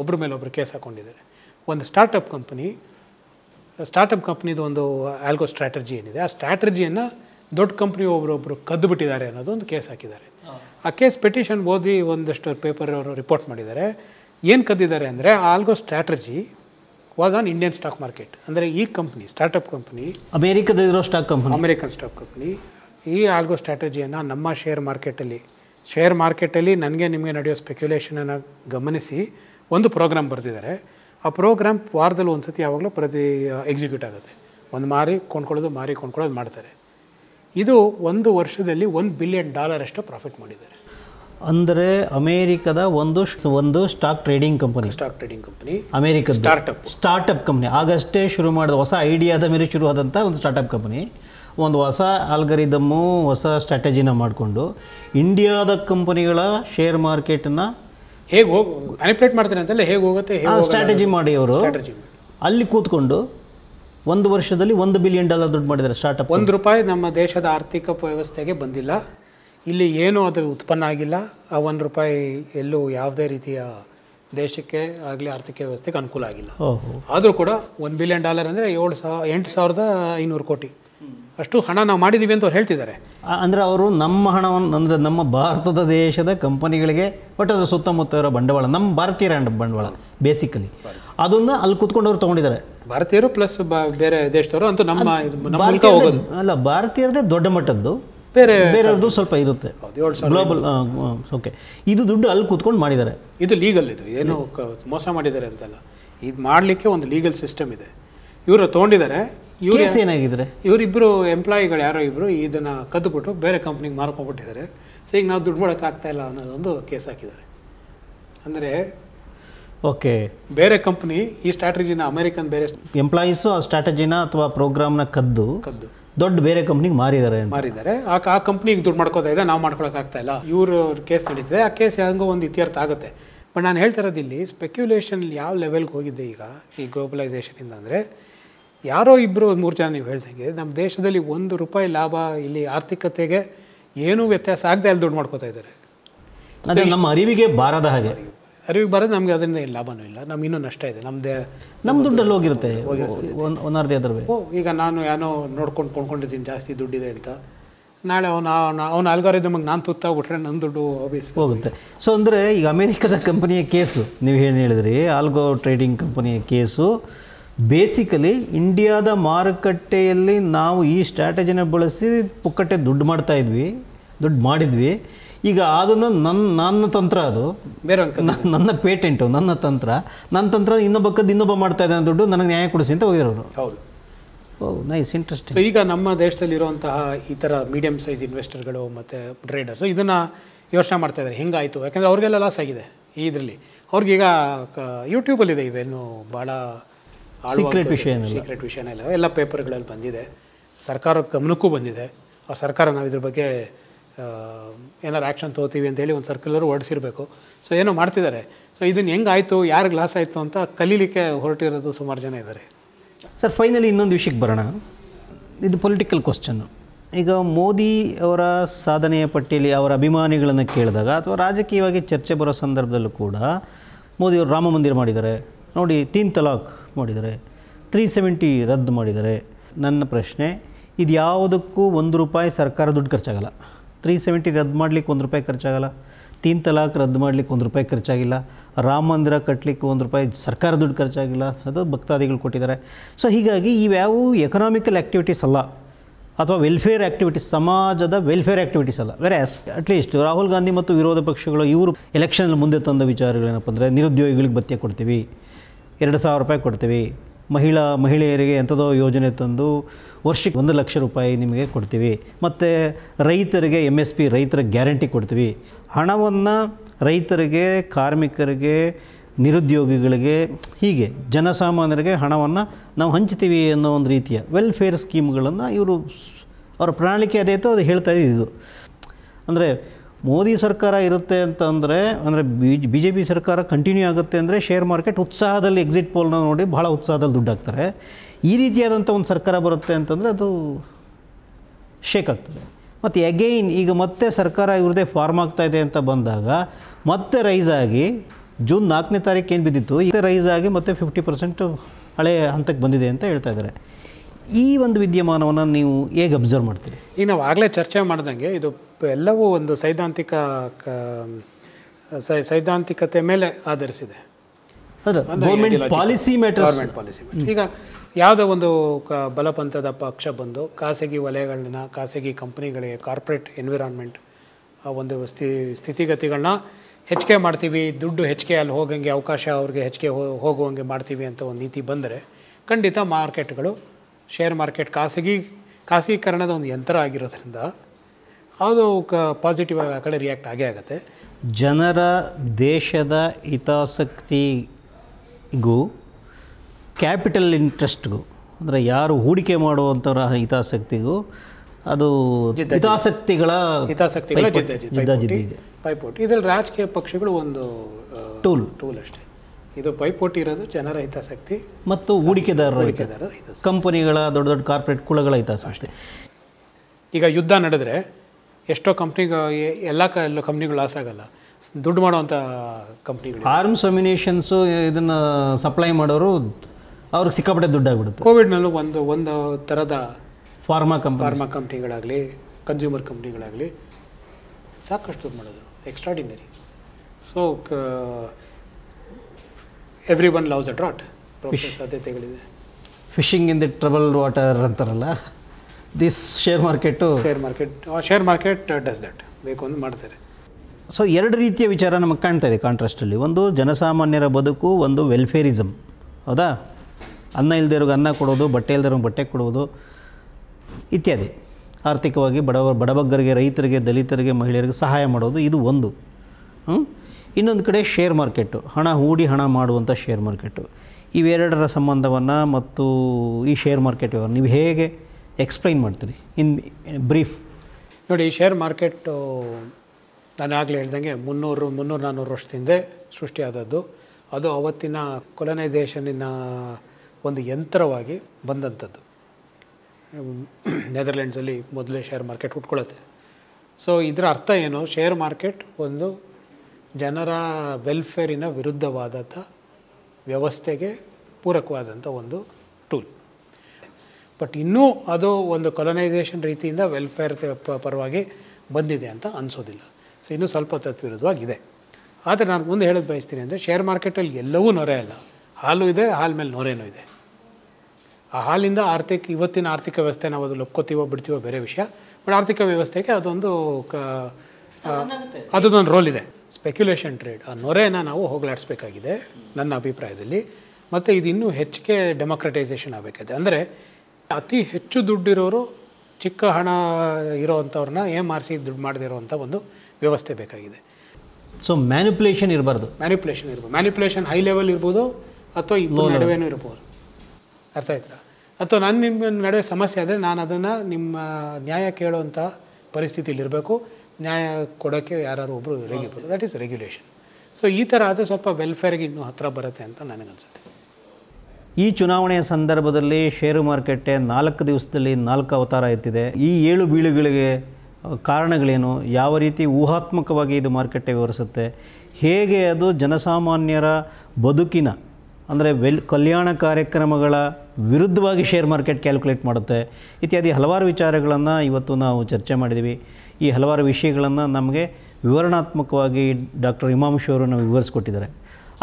ಒಬ್ಬರ ಮೇಲೆ ಒಬ್ಬರು ಕೇಸ್ ಹಾಕ್ಕೊಂಡಿದ್ದಾರೆ ಒಂದು ಸ್ಟಾರ್ಟಪ್ ಕಂಪ್ನಿ ಸ್ಟಾರ್ಟಪ್ ಕಂಪ್ನಿದು ಒಂದು ಆಲ್ಗೋ ಸ್ಟ್ರಾಟಜಿ ಏನಿದೆ ಆ ಸ್ಟ್ರಾಟಜಿಯನ್ನು ದೊಡ್ಡ ಕಂಪ್ನಿ ಒಬ್ಬರೊಬ್ಬರು ಕದ್ದು ಬಿಟ್ಟಿದ್ದಾರೆ ಅನ್ನೋದು ಒಂದು ಕೇಸ್ ಹಾಕಿದ್ದಾರೆ ಆ ಕೇಸ್ ಪೆಟಿಷನ್ ಓದಿ ಒಂದಷ್ಟು ಪೇಪರ್ ಅವರು ರಿಪೋರ್ಟ್ ಮಾಡಿದ್ದಾರೆ ಏನು ಕದ್ದಿದ್ದಾರೆ ಅಂದರೆ algo strategy was on Indian stock market ಅಂದರೆ ಈ ಕಂಪ್ನಿ ಸ್ಟಾರ್ಟಪ್ ಕಂಪ್ನಿ ಇರೋ stock company American stock company ಈ ಆಲ್ಗೋ ಸ್ಟ್ರಾಟಜಿಯನ್ನು ನಮ್ಮ ಶೇರ್ ಮಾರ್ಕೆಟಲ್ಲಿ ಶೇರ್ ಮಾರ್ಕೆಟಲ್ಲಿ ನನಗೆ ನಿಮಗೆ ನಡೆಯೋ ಸ್ಪೆಕ್ಯುಲೇಷನನ್ನು ಗಮನಿಸಿ ಒಂದು ಪ್ರೋಗ್ರಾಮ್ ಬರೆದಿದ್ದಾರೆ ಆ ಪ್ರೋಗ್ರಾಮ್ ವಾರದಲ್ಲಿ ಒಂದು ಸತಿ ಯಾವಾಗಲೂ ಪ್ರತಿ ಎಕ್ಸಿಕ್ಯೂಟ್ ಆಗುತ್ತೆ ಒಂದು ಮಾರಿ ಕೊಂಡ್ಕೊಳ್ಳೋದು ಮಾರಿ ಕೊಂಡ್ಕೊಳ್ಳೋದು ಮಾಡ್ತಾರೆ ಇದು ಒಂದು ವರ್ಷದಲ್ಲಿ ಒಂದು ಬಿಲಿಯನ್ ಡಾಲರ್ ಅಷ್ಟು ಪ್ರಾಫಿಟ್ ಮಾಡಿದ್ದಾರೆ ಅಂದರೆ ಅಮೇರಿಕದ ಒಂದು ಒಂದು stock trading company stock trading company ಅಮೆರಿಕದ ಸ್ಟಾರ್ಟಪ್ ಸ್ಟಾರ್ಟಪ್ ಕಂಪನಿ ಆಗಷ್ಟೇ ಶುರು ಮಾಡಿದ ಹೊಸ ಐಡಿಯಾದ ಮೇಲೆ ಶುರುವಾದಂಥ ಒಂದು ಸ್ಟಾರ್ಟಪ್ ಕಂಪನಿ ಒಂದು ಹೊಸ ಆಲ್ಗರಿದಮ್ಮು ಹೊಸ ಸ್ಟ್ರಾಟಜಿನ ಮಾಡಿಕೊಂಡು ಇಂಡಿಯಾದ ಕಂಪನಿಗಳ ಶೇರ್ ಮಾರ್ಕೆಟನ್ನು ಹೇಗೆ ಹೋಗಿ ಅನಿಪ್ಲೇಟ್ ಮಾಡ್ತಾರೆ ಅಂತಲ್ಲ ಹೇಗೆ ಹೋಗುತ್ತೆ ಸ್ಟ್ರಾಟಜಿ ಮಾಡಿ ಅವರು ಅಲ್ಲಿ ಕೂತ್ಕೊಂಡು ಒಂದು ವರ್ಷದಲ್ಲಿ ಒಂದು ಬಿಲಿಯನ್ ಡಾಲರ್ ದುಡ್ಡು ಮಾಡಿದ್ದಾರೆ ಸ್ಟಾರ್ಟಪ್ ಒಂದು ರೂಪಾಯಿ ನಮ್ಮ ದೇಶದ ಆರ್ಥಿಕ ವ್ಯವಸ್ಥೆಗೆ ಬಂದಿಲ್ಲ ಇಲ್ಲಿ ಏನೂ ಅದು ಉತ್ಪನ್ನ ಆಗಿಲ್ಲ ಆ ಒಂದು ರೂಪಾಯಿ ಎಲ್ಲೂ ಯಾವುದೇ ರೀತಿಯ ದೇಶಕ್ಕೆ ಆಗಲಿ ಆರ್ಥಿಕ ವ್ಯವಸ್ಥೆಗೆ ಅನುಕೂಲ ಆಗಿಲ್ಲ ಆದರೂ ಕೂಡ ಒಂದು ಬಿಲಿಯನ್ ಡಾಲರ್ ಅಂದರೆ ಏಳು ಸಾವಿರ ಎಂಟು ಸಾವಿರದ ಐನೂರು ಕೋಟಿ ಅಷ್ಟು ಹಣ ನಾವು ಮಾಡಿದ್ದೀವಿ ಅಂತ ಅವ್ರು ಹೇಳ್ತಿದ್ದಾರೆ ಅಂದರೆ ಅವರು ನಮ್ಮ ಹಣವನ್ನು ಅಂದರೆ ನಮ್ಮ ಭಾರತದ ದೇಶದ ಕಂಪನಿಗಳಿಗೆ ಬಟ್ ಅದರ ಸುತ್ತಮುತ್ತ ಇರೋ ಬಂಡವಾಳ ನಮ್ಮ ಭಾರತೀಯರ ಬಂಡವಾಳ ಬೇಸಿಕಲಿ ಅದನ್ನು ಅಲ್ಲಿ ಕುತ್ಕೊಂಡು ಅವರು ತೊಗೊಂಡಿದ್ದಾರೆ ಭಾರತೀಯರು ಪ್ಲಸ್ ಬೇರೆ ದೇಶದವರು ಅಂತೂ ನಮ್ಮ ಅಲ್ಲ ಭಾರತೀಯರದೇ ದೊಡ್ಡ ಮಟ್ಟದ್ದು ಬೇರೆ ಬೇರೆಯವ್ರದ್ದು ಸ್ವಲ್ಪ ಇರುತ್ತೆ ಗ್ಲೋಬಲ್ ಓಕೆ ಇದು ದುಡ್ಡು ಅಲ್ಲಿ ಕುತ್ಕೊಂಡು ಮಾಡಿದ್ದಾರೆ ಇದು ಲೀಗಲ್ ಇದು ಏನು ಮೋಸ ಮಾಡಿದ್ದಾರೆ ಅಂತಲ್ಲ ಇದು ಮಾಡಲಿಕ್ಕೆ ಒಂದು ಲೀಗಲ್ ಸಿಸ್ಟಮ್ ಇದೆ ಇವರು ತೊಗೊಂಡಿದ್ದಾರೆ ಏನಾಗಿದ್ರೆ ಇವರಿಬ್ಬರು ಎಂಪ್ಲಾಯಿಗಳು ಯಾರೋ ಇಬ್ಬರು ಇದನ್ನು ಕದ್ದುಬಿಟ್ಟು ಬೇರೆ ಕಂಪ್ನಿಗೆ ಮಾರ್ಕೊಂಡ್ಬಿಟ್ಟಿದ್ದಾರೆ ಸೊ ಈಗ ನಾವು ದುಡ್ಡು ಮಾಡೋಕ್ಕಾಗ್ತಾ ಇಲ್ಲ ಅನ್ನೋದೊಂದು ಕೇಸ್ ಹಾಕಿದ್ದಾರೆ ಅಂದರೆ ಓಕೆ ಬೇರೆ ಕಂಪ್ನಿ ಈ ಸ್ಟ್ರಾಟಜಿನ ಅಮೇರಿಕನ್ ಬೇರೆ ಎಂಪ್ಲಾಯೀಸು ಆ ಸ್ಟ್ರಾಟಜಿನ ಅಥವಾ ಪ್ರೋಗ್ರಾಮ್ನ ಕದ್ದು ಕದ್ದು ದೊಡ್ಡ ಬೇರೆ ಕಂಪ್ನಿಗೆ ಮಾರಿದ್ದಾರೆ ಮಾರಿದ್ದಾರೆ ಆ ಆ ಕಂಪ್ನಿಗೆ ದುಡ್ಡು ಮಾಡ್ಕೋತಾ ಇದೆ ನಾವು ಮಾಡ್ಕೊಳಕ್ಕಾಗ್ತಾ ಇಲ್ಲ ಇವರು ಕೇಸ್ ನಡೀತಿದೆ ಆ ಕೇಸ್ ಹೆಂಗೋ ಒಂದು ಇತ್ಯರ್ಥ ಆಗುತ್ತೆ ಬಟ್ ನಾನು ಹೇಳ್ತಾ ಇಲ್ಲಿ ಸ್ಪೆಕ್ಯುಲೇಷನ್ ಯಾವ ಲೆವೆಲ್ಗೆ ಹೋಗಿದೆ ಈಗ ಈ ಗ್ಲೋಬಲೈಸೇಷನಿಂದ ಅಂದರೆ ಯಾರೋ ಇಬ್ಬರು ಒಂದು ಮೂರು ಜನ ನೀವು ಹೇಳ್ದಂಗೆ ನಮ್ಮ ದೇಶದಲ್ಲಿ ಒಂದು ರೂಪಾಯಿ ಲಾಭ ಇಲ್ಲಿ ಆರ್ಥಿಕತೆಗೆ ಏನೂ ವ್ಯತ್ಯಾಸ ಆಗದೆ ಅಲ್ಲಿ ದುಡ್ಡು ಮಾಡ್ಕೋತಾ ಇದ್ದಾರೆ ಅದೇ ನಮ್ಮ ಅರಿವಿಗೆ ಬಾರದ ಹಾಗೆ ಅರಿವಿಗೆ ಬರೋದು ನಮಗೆ ಅದರಿಂದ ಏನು ಲಾಭನೂ ಇಲ್ಲ ನಮ್ಗೆ ಇನ್ನೂ ನಷ್ಟ ಇದೆ ನಮ್ಮದೇ ನಮ್ಮ ದುಡ್ಡಲ್ಲಿ ಹೋಗಿರುತ್ತೆ ಅದರ ಓ ಈಗ ನಾನು ಏನೋ ನೋಡ್ಕೊಂಡು ಕೊಂಡ್ಕೊಂಡಿದ್ದೀನಿ ಜಾಸ್ತಿ ದುಡ್ಡಿದೆ ಅಂತ ನಾಳೆ ಅವನ ಅವನ ಅಲ್ಗಾರಿದಮ್ಗೆ ನಾನು ತುತ್ತಾಗ್ಬಿಟ್ರೆ ನನ್ನ ದುಡ್ಡು ಆಫೀಸ್ ಹೋಗುತ್ತೆ ಸೊ ಅಂದರೆ ಈಗ ಅಮೇರಿಕದ ಕಂಪನಿಯ ಕೇಸು ನೀವು ಏನು ಹೇಳಿದ್ರಿ ಆಲ್ಗೋ ಟ್ರೇಡಿಂಗ್ ಕಂಪನಿಯ ಕೇಸು ಬೇಸಿಕಲಿ ಇಂಡಿಯಾದ ಮಾರುಕಟ್ಟೆಯಲ್ಲಿ ನಾವು ಈ ಸ್ಟ್ರಾಟಜಿನ ಬಳಸಿ ಪುಕ್ಕಟ್ಟೆ ದುಡ್ಡು ಮಾಡ್ತಾ ಇದ್ವಿ ದುಡ್ಡು ಮಾಡಿದ್ವಿ ಈಗ ಅದನ್ನು ನನ್ನ ನನ್ನ ತಂತ್ರ ಅದು ಬೇರೆ ನನ್ನ ಪೇಟೆಂಟು ನನ್ನ ತಂತ್ರ ನನ್ನ ತಂತ್ರ ಇನ್ನೊಬ್ಬ ಕದ್ದು ಇನ್ನೊಬ್ಬ ಮಾಡ್ತಾ ಇದ್ದಾನೆ ದುಡ್ಡು ನನಗೆ ನ್ಯಾಯ ಕೊಡಿಸಿ ಅಂತ ಹೋಗಿರೋರು ಹೌದು ಓ ನೈಸ್ ಇಂಟ್ರೆಸ್ಟ್ ಸೊ ಈಗ ನಮ್ಮ ದೇಶದಲ್ಲಿ ಇರುವಂತಹ ಈ ಥರ ಮೀಡಿಯಮ್ ಸೈಜ್ ಇನ್ವೆಸ್ಟರ್ಗಳು ಮತ್ತು ಟ್ರೇಡರ್ಸು ಇದನ್ನು ಯೋಚನೆ ಮಾಡ್ತಾ ಇದ್ದಾರೆ ಹೆಂಗಾಯಿತು ಯಾಕಂದರೆ ಅವ್ರಿಗೆಲ್ಲ ಲಾಸ್ ಆಗಿದೆ ಇದರಲ್ಲಿ ಅವ್ರಿಗೀಗ ಯೂಟ್ಯೂಬಲ್ಲಿದೆ ಇವೇನು ಭಾಳ ಸೀಕ್ರೆಟ್ ವಿಷಯ ಸೀಕ್ರೆಟ್ ಇಲ್ಲ ಎಲ್ಲ ಪೇಪರ್ಗಳಲ್ಲಿ ಬಂದಿದೆ ಸರ್ಕಾರ ಗಮನಕ್ಕೂ ಬಂದಿದೆ ಆ ಸರ್ಕಾರ ನಾವು ಇದ್ರ ಬಗ್ಗೆ ಏನಾರು ಆ್ಯಕ್ಷನ್ ತೊಗೋತೀವಿ ಅಂತೇಳಿ ಒಂದು ಸರ್ಕ್ಯುಲರ್ ಹೊರಡಿಸಿರಬೇಕು ಸೊ ಏನೋ ಮಾಡ್ತಿದ್ದಾರೆ ಸೊ ಇದನ್ನು ಹೆಂಗಾಯಿತು ಯಾರು ಗ್ಲಾಸ್ ಆಯಿತು ಅಂತ ಕಲೀಲಿಕ್ಕೆ ಹೊರಟಿರೋದು ಸುಮಾರು ಜನ ಇದ್ದಾರೆ ಸರ್ ಫೈನಲಿ ಇನ್ನೊಂದು ವಿಷಯಕ್ಕೆ ಬರೋಣ ಇದು ಪೊಲಿಟಿಕಲ್ ಕ್ವಶನ್ನು ಈಗ ಮೋದಿ ಅವರ ಸಾಧನೆಯ ಪಟ್ಟಿಯಲ್ಲಿ ಅವರ ಅಭಿಮಾನಿಗಳನ್ನು ಕೇಳಿದಾಗ ಅಥವಾ ರಾಜಕೀಯವಾಗಿ ಚರ್ಚೆ ಬರೋ ಸಂದರ್ಭದಲ್ಲೂ ಕೂಡ ಮೋದಿಯವರು ರಾಮ ಮಂದಿರ ಮಾಡಿದ್ದಾರೆ ನೋಡಿ ತೀನ್ ತಲಾಖ್ ಕಟ್ ಮಾಡಿದ್ದಾರೆ ತ್ರೀ ಸೆವೆಂಟಿ ರದ್ದು ಮಾಡಿದ್ದಾರೆ ನನ್ನ ಪ್ರಶ್ನೆ ಇದು ಯಾವುದಕ್ಕೂ ಒಂದು ರೂಪಾಯಿ ಸರ್ಕಾರ ದುಡ್ಡು ಖರ್ಚಾಗಲ್ಲ ತ್ರೀ ಸೆವೆಂಟಿ ರದ್ದು ಮಾಡಲಿಕ್ಕೆ ಒಂದು ರೂಪಾಯಿ ಖರ್ಚಾಗಲ್ಲ ತೀನ್ ತಲಾಕ್ ರದ್ದು ಮಾಡಲಿಕ್ಕೆ ಒಂದು ರೂಪಾಯಿ ಖರ್ಚಾಗಿಲ್ಲ ರಾಮ ಮಂದಿರ ಕಟ್ಟಲಿಕ್ಕೆ ಒಂದು ರೂಪಾಯಿ ಸರ್ಕಾರ ದುಡ್ಡು ಖರ್ಚಾಗಿಲ್ಲ ಅದು ಭಕ್ತಾದಿಗಳು ಕೊಟ್ಟಿದ್ದಾರೆ ಸೊ ಹೀಗಾಗಿ ಇವ್ಯಾವು ಎಕನಾಮಿಕಲ್ ಆ್ಯಕ್ಟಿವಿಟೀಸ್ ಅಲ್ಲ ಅಥವಾ ವೆಲ್ಫೇರ್ ಆ್ಯಕ್ಟಿವಿಟೀಸ್ ಸಮಾಜದ ವೆಲ್ಫೇರ್ ಆ್ಯಕ್ಟಿವಿಟೀಸ್ ಅಲ್ಲ ಅಟ್ ಅಟ್ಲೀಸ್ಟ್ ರಾಹುಲ್ ಗಾಂಧಿ ಮತ್ತು ವಿರೋಧ ಪಕ್ಷಗಳು ಇವರು ಎಲೆಕ್ಷನಲ್ಲಿ ಮುಂದೆ ತಂದ ವಿಚಾರಗಳೇನಪ್ಪ ಅಂದರೆ ನಿರುದ್ಯೋಗಿಗಳಿಗೆ ಭತ್ಯೆ ಕೊಡ್ತೀವಿ ಎರಡು ಸಾವಿರ ರೂಪಾಯಿ ಕೊಡ್ತೀವಿ ಮಹಿಳಾ ಮಹಿಳೆಯರಿಗೆ ಎಂಥದೋ ಯೋಜನೆ ತಂದು ವರ್ಷಕ್ಕೆ ಒಂದು ಲಕ್ಷ ರೂಪಾಯಿ ನಿಮಗೆ ಕೊಡ್ತೀವಿ ಮತ್ತು ರೈತರಿಗೆ ಎಮ್ ಎಸ್ ಪಿ ರೈತರ ಗ್ಯಾರಂಟಿ ಕೊಡ್ತೀವಿ ಹಣವನ್ನು ರೈತರಿಗೆ ಕಾರ್ಮಿಕರಿಗೆ ನಿರುದ್ಯೋಗಿಗಳಿಗೆ ಹೀಗೆ ಜನಸಾಮಾನ್ಯರಿಗೆ ಹಣವನ್ನು ನಾವು ಹಂಚ್ತೀವಿ ಅನ್ನೋ ಒಂದು ರೀತಿಯ ವೆಲ್ಫೇರ್ ಸ್ಕೀಮ್ಗಳನ್ನು ಇವರು ಅವರ ಪ್ರಣಾಳಿಕೆ ಅದೇ ಅದು ಹೇಳ್ತಾ ಇದ್ದಿದ್ದು ಅಂದರೆ ಮೋದಿ ಸರ್ಕಾರ ಇರುತ್ತೆ ಅಂತಂದರೆ ಅಂದರೆ ಬಿ ಜೆ ಪಿ ಸರ್ಕಾರ ಕಂಟಿನ್ಯೂ ಆಗುತ್ತೆ ಅಂದರೆ ಶೇರ್ ಮಾರ್ಕೆಟ್ ಉತ್ಸಾಹದಲ್ಲಿ ಎಕ್ಸಿಟ್ ಪೋಲ್ನ ನೋಡಿ ಭಾಳ ಉತ್ಸಾಹದಲ್ಲಿ ದುಡ್ಡು ಹಾಕ್ತಾರೆ ಈ ರೀತಿಯಾದಂಥ ಒಂದು ಸರ್ಕಾರ ಬರುತ್ತೆ ಅಂತಂದರೆ ಅದು ಶೇಕ್ ಆಗ್ತದೆ ಮತ್ತು ಎಗೈನ್ ಈಗ ಮತ್ತೆ ಸರ್ಕಾರ ಇವ್ರದೇ ಫಾರ್ಮ್ ಆಗ್ತಾ ಇದೆ ಅಂತ ಬಂದಾಗ ಮತ್ತೆ ರೈಸ್ ಆಗಿ ಜೂನ್ ನಾಲ್ಕನೇ ತಾರೀಕು ಏನು ಬಿದ್ದಿತ್ತು ಈಗ ರೈಸ್ ಆಗಿ ಮತ್ತೆ ಫಿಫ್ಟಿ ಪರ್ಸೆಂಟ್ ಹಳೆಯ ಹಂತಕ್ಕೆ ಬಂದಿದೆ ಅಂತ ಹೇಳ್ತಾ ಇದ್ದಾರೆ ಈ ಒಂದು ವಿದ್ಯಮಾನವನ್ನು ನೀವು ಹೇಗೆ ಅಬ್ಸರ್ವ್ ಮಾಡ್ತೀರಿ ಈಗ ನಾವು ಆಗಲೇ ಚರ್ಚೆ ಮಾಡಿದಂಗೆ ಇದು ಎಲ್ಲವೂ ಒಂದು ಸೈದ್ಧಾಂತಿಕ ಸೈದ್ಧಾಂತಿಕತೆ ಮೇಲೆ ಆಧರಿಸಿದೆ ಪಾಲಿಸಿ ಗೌರ್ಮೆಂಟ್ ಪಾಲಿಸಿ ಈಗ ಯಾವುದೋ ಒಂದು ಕ ಬಲಪಂಥದ ಪಕ್ಷ ಬಂದು ಖಾಸಗಿ ವಲಯಗಳನ್ನ ಖಾಸಗಿ ಕಂಪ್ನಿಗಳಿಗೆ ಕಾರ್ಪೊರೇಟ್ ಎನ್ವಿರಾನ್ಮೆಂಟ್ ಆ ಒಂದು ಸ್ಥಿ ಸ್ಥಿತಿಗತಿಗಳನ್ನ ಹೆಚ್ಚಿಗೆ ಮಾಡ್ತೀವಿ ದುಡ್ಡು ಹೆಚ್ಚಿಗೆ ಅಲ್ಲಿ ಹೋಗಂಗೆ ಅವಕಾಶ ಅವ್ರಿಗೆ ಹೆಚ್ಚಿಗೆ ಹೋಗುವಂಗೆ ಮಾಡ್ತೀವಿ ಅಂತ ಒಂದು ನೀತಿ ಬಂದರೆ ಖಂಡಿತ ಮಾರ್ಕೆಟ್ಗಳು ಶೇರ್ ಮಾರ್ಕೆಟ್ ಖಾಸಗಿ ಖಾಸಗೀಕರಣದ ಒಂದು ಯಂತ್ರ ಆಗಿರೋದ್ರಿಂದ ಅದು ಕ ಪಾಸಿಟಿವ್ ಆಗಿ ಆ ಕಡೆ ರಿಯಾಕ್ಟ್ ಆಗೇ ಆಗುತ್ತೆ ಜನರ ದೇಶದ ಹಿತಾಸಕ್ತಿಗೂ ಕ್ಯಾಪಿಟಲ್ ಇಂಟ್ರೆಸ್ಟ್ಗೂ ಅಂದರೆ ಯಾರು ಹೂಡಿಕೆ ಮಾಡುವಂಥವರ ಹಿತಾಸಕ್ತಿಗೂ ಅದು ಹಿತಾಸಕ್ತಿಗಳ ಹಿತಾಸಕ್ತಿಗಳ ಜೊತೆ ಇದೆ ಪೈಪೋಟಿ ಇದರಲ್ಲಿ ರಾಜಕೀಯ ಪಕ್ಷಗಳು ಒಂದು ಟೂಲ್ ಟೂಲ್ ಅಷ್ಟೇ ಇದು ಪೈಪೋಟಿ ಇರೋದು ಜನರ ಹಿತಾಸಕ್ತಿ ಮತ್ತು ಹೂಡಿಕೆದಾರರ ಹೂಡಿಕೆದಾರರ ಕಂಪನಿಗಳ ದೊಡ್ಡ ದೊಡ್ಡ ಕಾರ್ಪೊರೇಟ್ ಕುಳಗಳ ಹಿತಾಸಕ್ತಿ ಈಗ ಯುದ್ಧ ನಡೆದರೆ ಎಷ್ಟೋ ಕಂಪ್ನಿ ಎಲ್ಲ ಕಂಪ್ನಿಗಳು ಲಾಸ್ ಆಗಲ್ಲ ದುಡ್ಡು ಮಾಡುವಂಥ ಕಂಪ್ನಿಗಳು ಆರ್ಮ್ಸ್ ಅಮಿನೇಷನ್ಸು ಇದನ್ನು ಸಪ್ಲೈ ಮಾಡೋರು ಅವ್ರಿಗೆ ಸಿಕ್ಕಾಪಟ್ಟೆ ದುಡ್ಡಾಗ್ಬಿಡುತ್ತೆ ಕೋವಿಡ್ನಲ್ಲೂ ಒಂದು ಒಂದು ಥರದ ಫಾರ್ಮಾ ಕಂಪ್ ಫಾರ್ಮಾ ಕಂಪ್ನಿಗಳಾಗಲಿ ಕನ್ಸ್ಯೂಮರ್ ಕಂಪ್ನಿಗಳಾಗಲಿ ಸಾಕಷ್ಟು ಮಾಡಿದ್ರು ಮಾಡೋದು extraordinary so every one loves a drought ಸಾಧ್ಯತೆಗಳಿದೆ fishing in the trouble water ಅಂತಾರಲ್ಲ this share market share market share market does that ಬೇಕು ಅಂತ ಮಾಡ್ತಾರೆ ಸೊ ಎರಡು ರೀತಿಯ ವಿಚಾರ ನಮಗೆ ಕಾಣ್ತಾ ಇದೆ ಕಾಂಟ್ರಾಸ್ಟಲ್ಲಿ ಒಂದು ಜನಸಾಮಾನ್ಯರ ಬದುಕು ಒಂದು ವೆಲ್ಫೇರಿಸಮ್ ಹೌದಾ ಅನ್ನ ಇಲ್ದಿರೋಗೆ ಅನ್ನ ಕೊಡೋದು ಬಟ್ಟೆ ಇಲ್ದಿರೋಗೆ ಬಟ್ಟೆ ಕೊಡೋದು ಇತ್ಯಾದಿ ಆರ್ಥಿಕವಾಗಿ ಬಡವ ಬಡಬಗ್ಗರಿಗೆ ರೈತರಿಗೆ ದಲಿತರಿಗೆ ಮಹಿಳೆಯರಿಗೆ ಸಹಾಯ ಮಾಡೋದು ಇದು ಒಂದು ಹ್ಞೂ ಇನ್ನೊಂದು ಕಡೆ ಶೇರ್ ಮಾರ್ಕೆಟು ಹಣ ಹೂಡಿ ಹಣ ಮಾಡುವಂಥ ಶೇರ್ ಮಾರ್ಕೆಟು ಇವೆರಡರ ಸಂಬಂಧವನ್ನು ಮತ್ತು ಈ ಶೇರ್ ಮಾರ್ಕೆಟ್ ಇವರು ನೀವು ಹೇಗೆ ಎಕ್ಸ್ಪ್ಲೈನ್ ಮಾಡ್ತೀರಿ ಇನ್ ಬ್ರೀಫ್ ನೋಡಿ ಶೇರ್ ಮಾರ್ಕೆಟು ನಾನು ಆಗಲೇ ಹೇಳ್ದಂಗೆ ಮುನ್ನೂರು ಮುನ್ನೂರು ನಾನ್ನೂರು ವರ್ಷದಿಂದ ಸೃಷ್ಟಿಯಾದದ್ದು ಅದು ಅವತ್ತಿನ ಕೊಲನೈಸೇಷನಿನ ಒಂದು ಯಂತ್ರವಾಗಿ ಬಂದಂಥದ್ದು ನೆದರ್ಲ್ಯಾಂಡ್ಸಲ್ಲಿ ಮೊದಲೇ ಶೇರ್ ಮಾರ್ಕೆಟ್ ಹುಟ್ಕೊಳ್ಳುತ್ತೆ ಸೊ ಇದರ ಅರ್ಥ ಏನು ಶೇರ್ ಮಾರ್ಕೆಟ್ ಒಂದು ಜನರ ವೆಲ್ಫೇರಿನ ವಿರುದ್ಧವಾದಂಥ ವ್ಯವಸ್ಥೆಗೆ ಪೂರಕವಾದಂಥ ಒಂದು ಟೂಲ್ ಬಟ್ ಇನ್ನೂ ಅದು ಒಂದು ಕಲೋನೈಸೇಷನ್ ರೀತಿಯಿಂದ ವೆಲ್ಫೇರ್ ಪರವಾಗಿ ಬಂದಿದೆ ಅಂತ ಅನಿಸೋದಿಲ್ಲ ಸೊ ಇನ್ನೂ ಸ್ವಲ್ಪ ತತ್ವಿರುದ್ಧವಾಗಿದೆ ಆದರೆ ನಾನು ಮುಂದೆ ಹೇಳೋದು ಬಯಸ್ತೀನಿ ಅಂದರೆ ಶೇರ್ ಮಾರ್ಕೆಟಲ್ಲಿ ಎಲ್ಲವೂ ನೊರೆ ಅಲ್ಲ ಹಾಲು ಇದೆ ಹಾಲು ಮೇಲೆ ನೊರೆನೂ ಇದೆ ಆ ಹಾಲಿಂದ ಆರ್ಥಿಕ ಇವತ್ತಿನ ಆರ್ಥಿಕ ವ್ಯವಸ್ಥೆ ನಾವು ಅದು ಲೊಕ್ಕೋತೀವೋ ಬಿಡ್ತೀವೋ ಬೇರೆ ವಿಷಯ ಬಟ್ ಆರ್ಥಿಕ ವ್ಯವಸ್ಥೆಗೆ ಅದೊಂದು ಕ ಅದೊಂದು ರೋಲ್ ಇದೆ ಸ್ಪೆಕ್ಯುಲೇಷನ್ ಟ್ರೇಡ್ ಆ ನೊರೆನ ನಾವು ಹೋಗಲಾಡಿಸ್ಬೇಕಾಗಿದೆ ನನ್ನ ಅಭಿಪ್ರಾಯದಲ್ಲಿ ಮತ್ತು ಇದು ಇನ್ನೂ ಹೆಚ್ಚಿಗೆ ಡೆಮೊಕ್ರಟೈಸೇಷನ್ ಆಗಬೇಕಾಗಿದೆ ಅಂದರೆ ಅತಿ ಹೆಚ್ಚು ದುಡ್ಡಿರೋರು ಚಿಕ್ಕ ಹಣ ಇರೋವಂಥವ್ರನ್ನ ಎಮ್ ಆರ್ ಸಿ ದುಡ್ಡು ಮಾಡದಿರೋವಂಥ ಒಂದು ವ್ಯವಸ್ಥೆ ಬೇಕಾಗಿದೆ ಸೊ ಮ್ಯಾನಿಪ್ಯುಲೇಷನ್ ಇರಬಾರ್ದು ಮ್ಯಾನಿಪ್ಯುಲೇಷನ್ ಇರ್ಬೋದು ಮ್ಯಾನಿಪ್ಯುಲೇಷನ್ ಹೈ ಲೆವೆಲ್ ಇರ್ಬೋದು ಅಥವಾ ಇಬ್ಬರು ನಡುವೆನೂ ಇರ್ಬೋದು ಅರ್ಥ ಆಯ್ತಾ ಅಥವಾ ನಾನು ನಿಮ್ಮ ನಡುವೆ ಸಮಸ್ಯೆ ಆದರೆ ನಾನು ಅದನ್ನು ನಿಮ್ಮ ನ್ಯಾಯ ಕೇಳುವಂಥ ಪರಿಸ್ಥಿತಿಯಲ್ಲಿರಬೇಕು ನ್ಯಾಯ ಕೊಡೋಕ್ಕೆ ಯಾರು ಒಬ್ಬರು regular that is regulation so ಈ ಥರ ಆದರೆ ಸ್ವಲ್ಪ ವೆಲ್ಫೇರ್ಗೆ ಇನ್ನೂ ಹತ್ತಿರ ಬರುತ್ತೆ ಅಂತ ನನಗನ್ಸುತ್ತೆ ಈ ಚುನಾವಣೆಯ ಸಂದರ್ಭದಲ್ಲಿ ಷೇರು ಮಾರುಕಟ್ಟೆ ನಾಲ್ಕು ದಿವಸದಲ್ಲಿ ನಾಲ್ಕು ಅವತಾರ ಎತ್ತಿದೆ ಈ ಏಳು ಬೀಳುಗಳಿಗೆ ಕಾರಣಗಳೇನು ಯಾವ ರೀತಿ ಊಹಾತ್ಮಕವಾಗಿ ಇದು ಮಾರುಕಟ್ಟೆ ವಿವರಿಸುತ್ತೆ ಹೇಗೆ ಅದು ಜನಸಾಮಾನ್ಯರ ಬದುಕಿನ ಅಂದರೆ ವೆಲ್ ಕಲ್ಯಾಣ ಕಾರ್ಯಕ್ರಮಗಳ ವಿರುದ್ಧವಾಗಿ ಶೇರ್ ಮಾರ್ಕೆಟ್ ಕ್ಯಾಲ್ಕುಲೇಟ್ ಮಾಡುತ್ತೆ ಇತ್ಯಾದಿ ಹಲವಾರು ವಿಚಾರಗಳನ್ನು ಇವತ್ತು ನಾವು ಚರ್ಚೆ ಮಾಡಿದ್ದೀವಿ ಈ ಹಲವಾರು ವಿಷಯಗಳನ್ನು ನಮಗೆ ವಿವರಣಾತ್ಮಕವಾಗಿ ಡಾಕ್ಟರ್ ಇಮಾಂಶವರು ನಮಗೆ ವಿವರಿಸ್ಕೊಟ್ಟಿದ್ದಾರೆ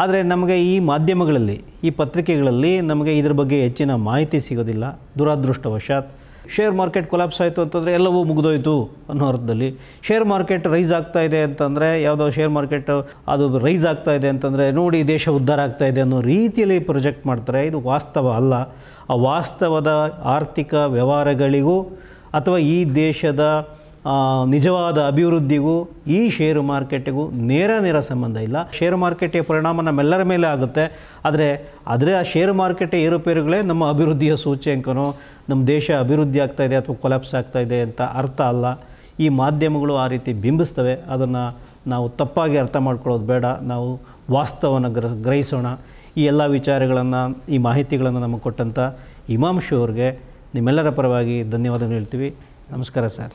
ಆದರೆ ನಮಗೆ ಈ ಮಾಧ್ಯಮಗಳಲ್ಲಿ ಈ ಪತ್ರಿಕೆಗಳಲ್ಲಿ ನಮಗೆ ಇದರ ಬಗ್ಗೆ ಹೆಚ್ಚಿನ ಮಾಹಿತಿ ಸಿಗೋದಿಲ್ಲ ದುರಾದೃಷ್ಟವಶಾತ್ ಶೇರ್ ಮಾರ್ಕೆಟ್ ಕೊಲಾಪ್ಸ್ ಆಯಿತು ಅಂತಂದರೆ ಎಲ್ಲವೂ ಮುಗಿದೋಯಿತು ಅನ್ನೋ ಅರ್ಥದಲ್ಲಿ ಶೇರ್ ಮಾರ್ಕೆಟ್ ರೈಸ್ ಆಗ್ತಾ ಇದೆ ಅಂತಂದರೆ ಯಾವುದೋ ಶೇರ್ ಮಾರ್ಕೆಟ್ ಅದು ರೈಸ್ ಆಗ್ತಾ ಇದೆ ಅಂತಂದರೆ ನೋಡಿ ದೇಶ ಉದ್ಧಾರ ಆಗ್ತಾ ಇದೆ ಅನ್ನೋ ರೀತಿಯಲ್ಲಿ ಪ್ರೊಜೆಕ್ಟ್ ಮಾಡ್ತಾರೆ ಇದು ವಾಸ್ತವ ಅಲ್ಲ ಆ ವಾಸ್ತವದ ಆರ್ಥಿಕ ವ್ಯವಹಾರಗಳಿಗೂ ಅಥವಾ ಈ ದೇಶದ ನಿಜವಾದ ಅಭಿವೃದ್ಧಿಗೂ ಈ ಷೇರು ಮಾರ್ಕೆಟಿಗೂ ನೇರ ನೇರ ಸಂಬಂಧ ಇಲ್ಲ ಷೇರು ಮಾರುಕಟ್ಟೆಯ ಪರಿಣಾಮ ನಮ್ಮೆಲ್ಲರ ಮೇಲೆ ಆಗುತ್ತೆ ಆದರೆ ಆದರೆ ಆ ಷೇರು ಮಾರ್ಕೆಟ್ ಏರುಪೇರುಗಳೇ ನಮ್ಮ ಅಭಿವೃದ್ಧಿಯ ಸೂಚ್ಯಂಕನೋ ನಮ್ಮ ದೇಶ ಅಭಿವೃದ್ಧಿ ಆಗ್ತಾ ಇದೆ ಅಥವಾ ಕೊಲಾಪ್ಸ್ ಆಗ್ತಾ ಇದೆ ಅಂತ ಅರ್ಥ ಅಲ್ಲ ಈ ಮಾಧ್ಯಮಗಳು ಆ ರೀತಿ ಬಿಂಬಿಸ್ತವೆ ಅದನ್ನು ನಾವು ತಪ್ಪಾಗಿ ಅರ್ಥ ಮಾಡ್ಕೊಳ್ಳೋದು ಬೇಡ ನಾವು ವಾಸ್ತವವನ್ನು ಗ್ರ ಗ್ರಹಿಸೋಣ ಈ ಎಲ್ಲ ವಿಚಾರಗಳನ್ನು ಈ ಮಾಹಿತಿಗಳನ್ನು ನಮಗೆ ಕೊಟ್ಟಂಥ ಇಮಾಂಶು ಅವ್ರಿಗೆ ನಿಮ್ಮೆಲ್ಲರ ಪರವಾಗಿ ಧನ್ಯವಾದಗಳು ಹೇಳ್ತೀವಿ ನಮಸ್ಕಾರ ಸರ್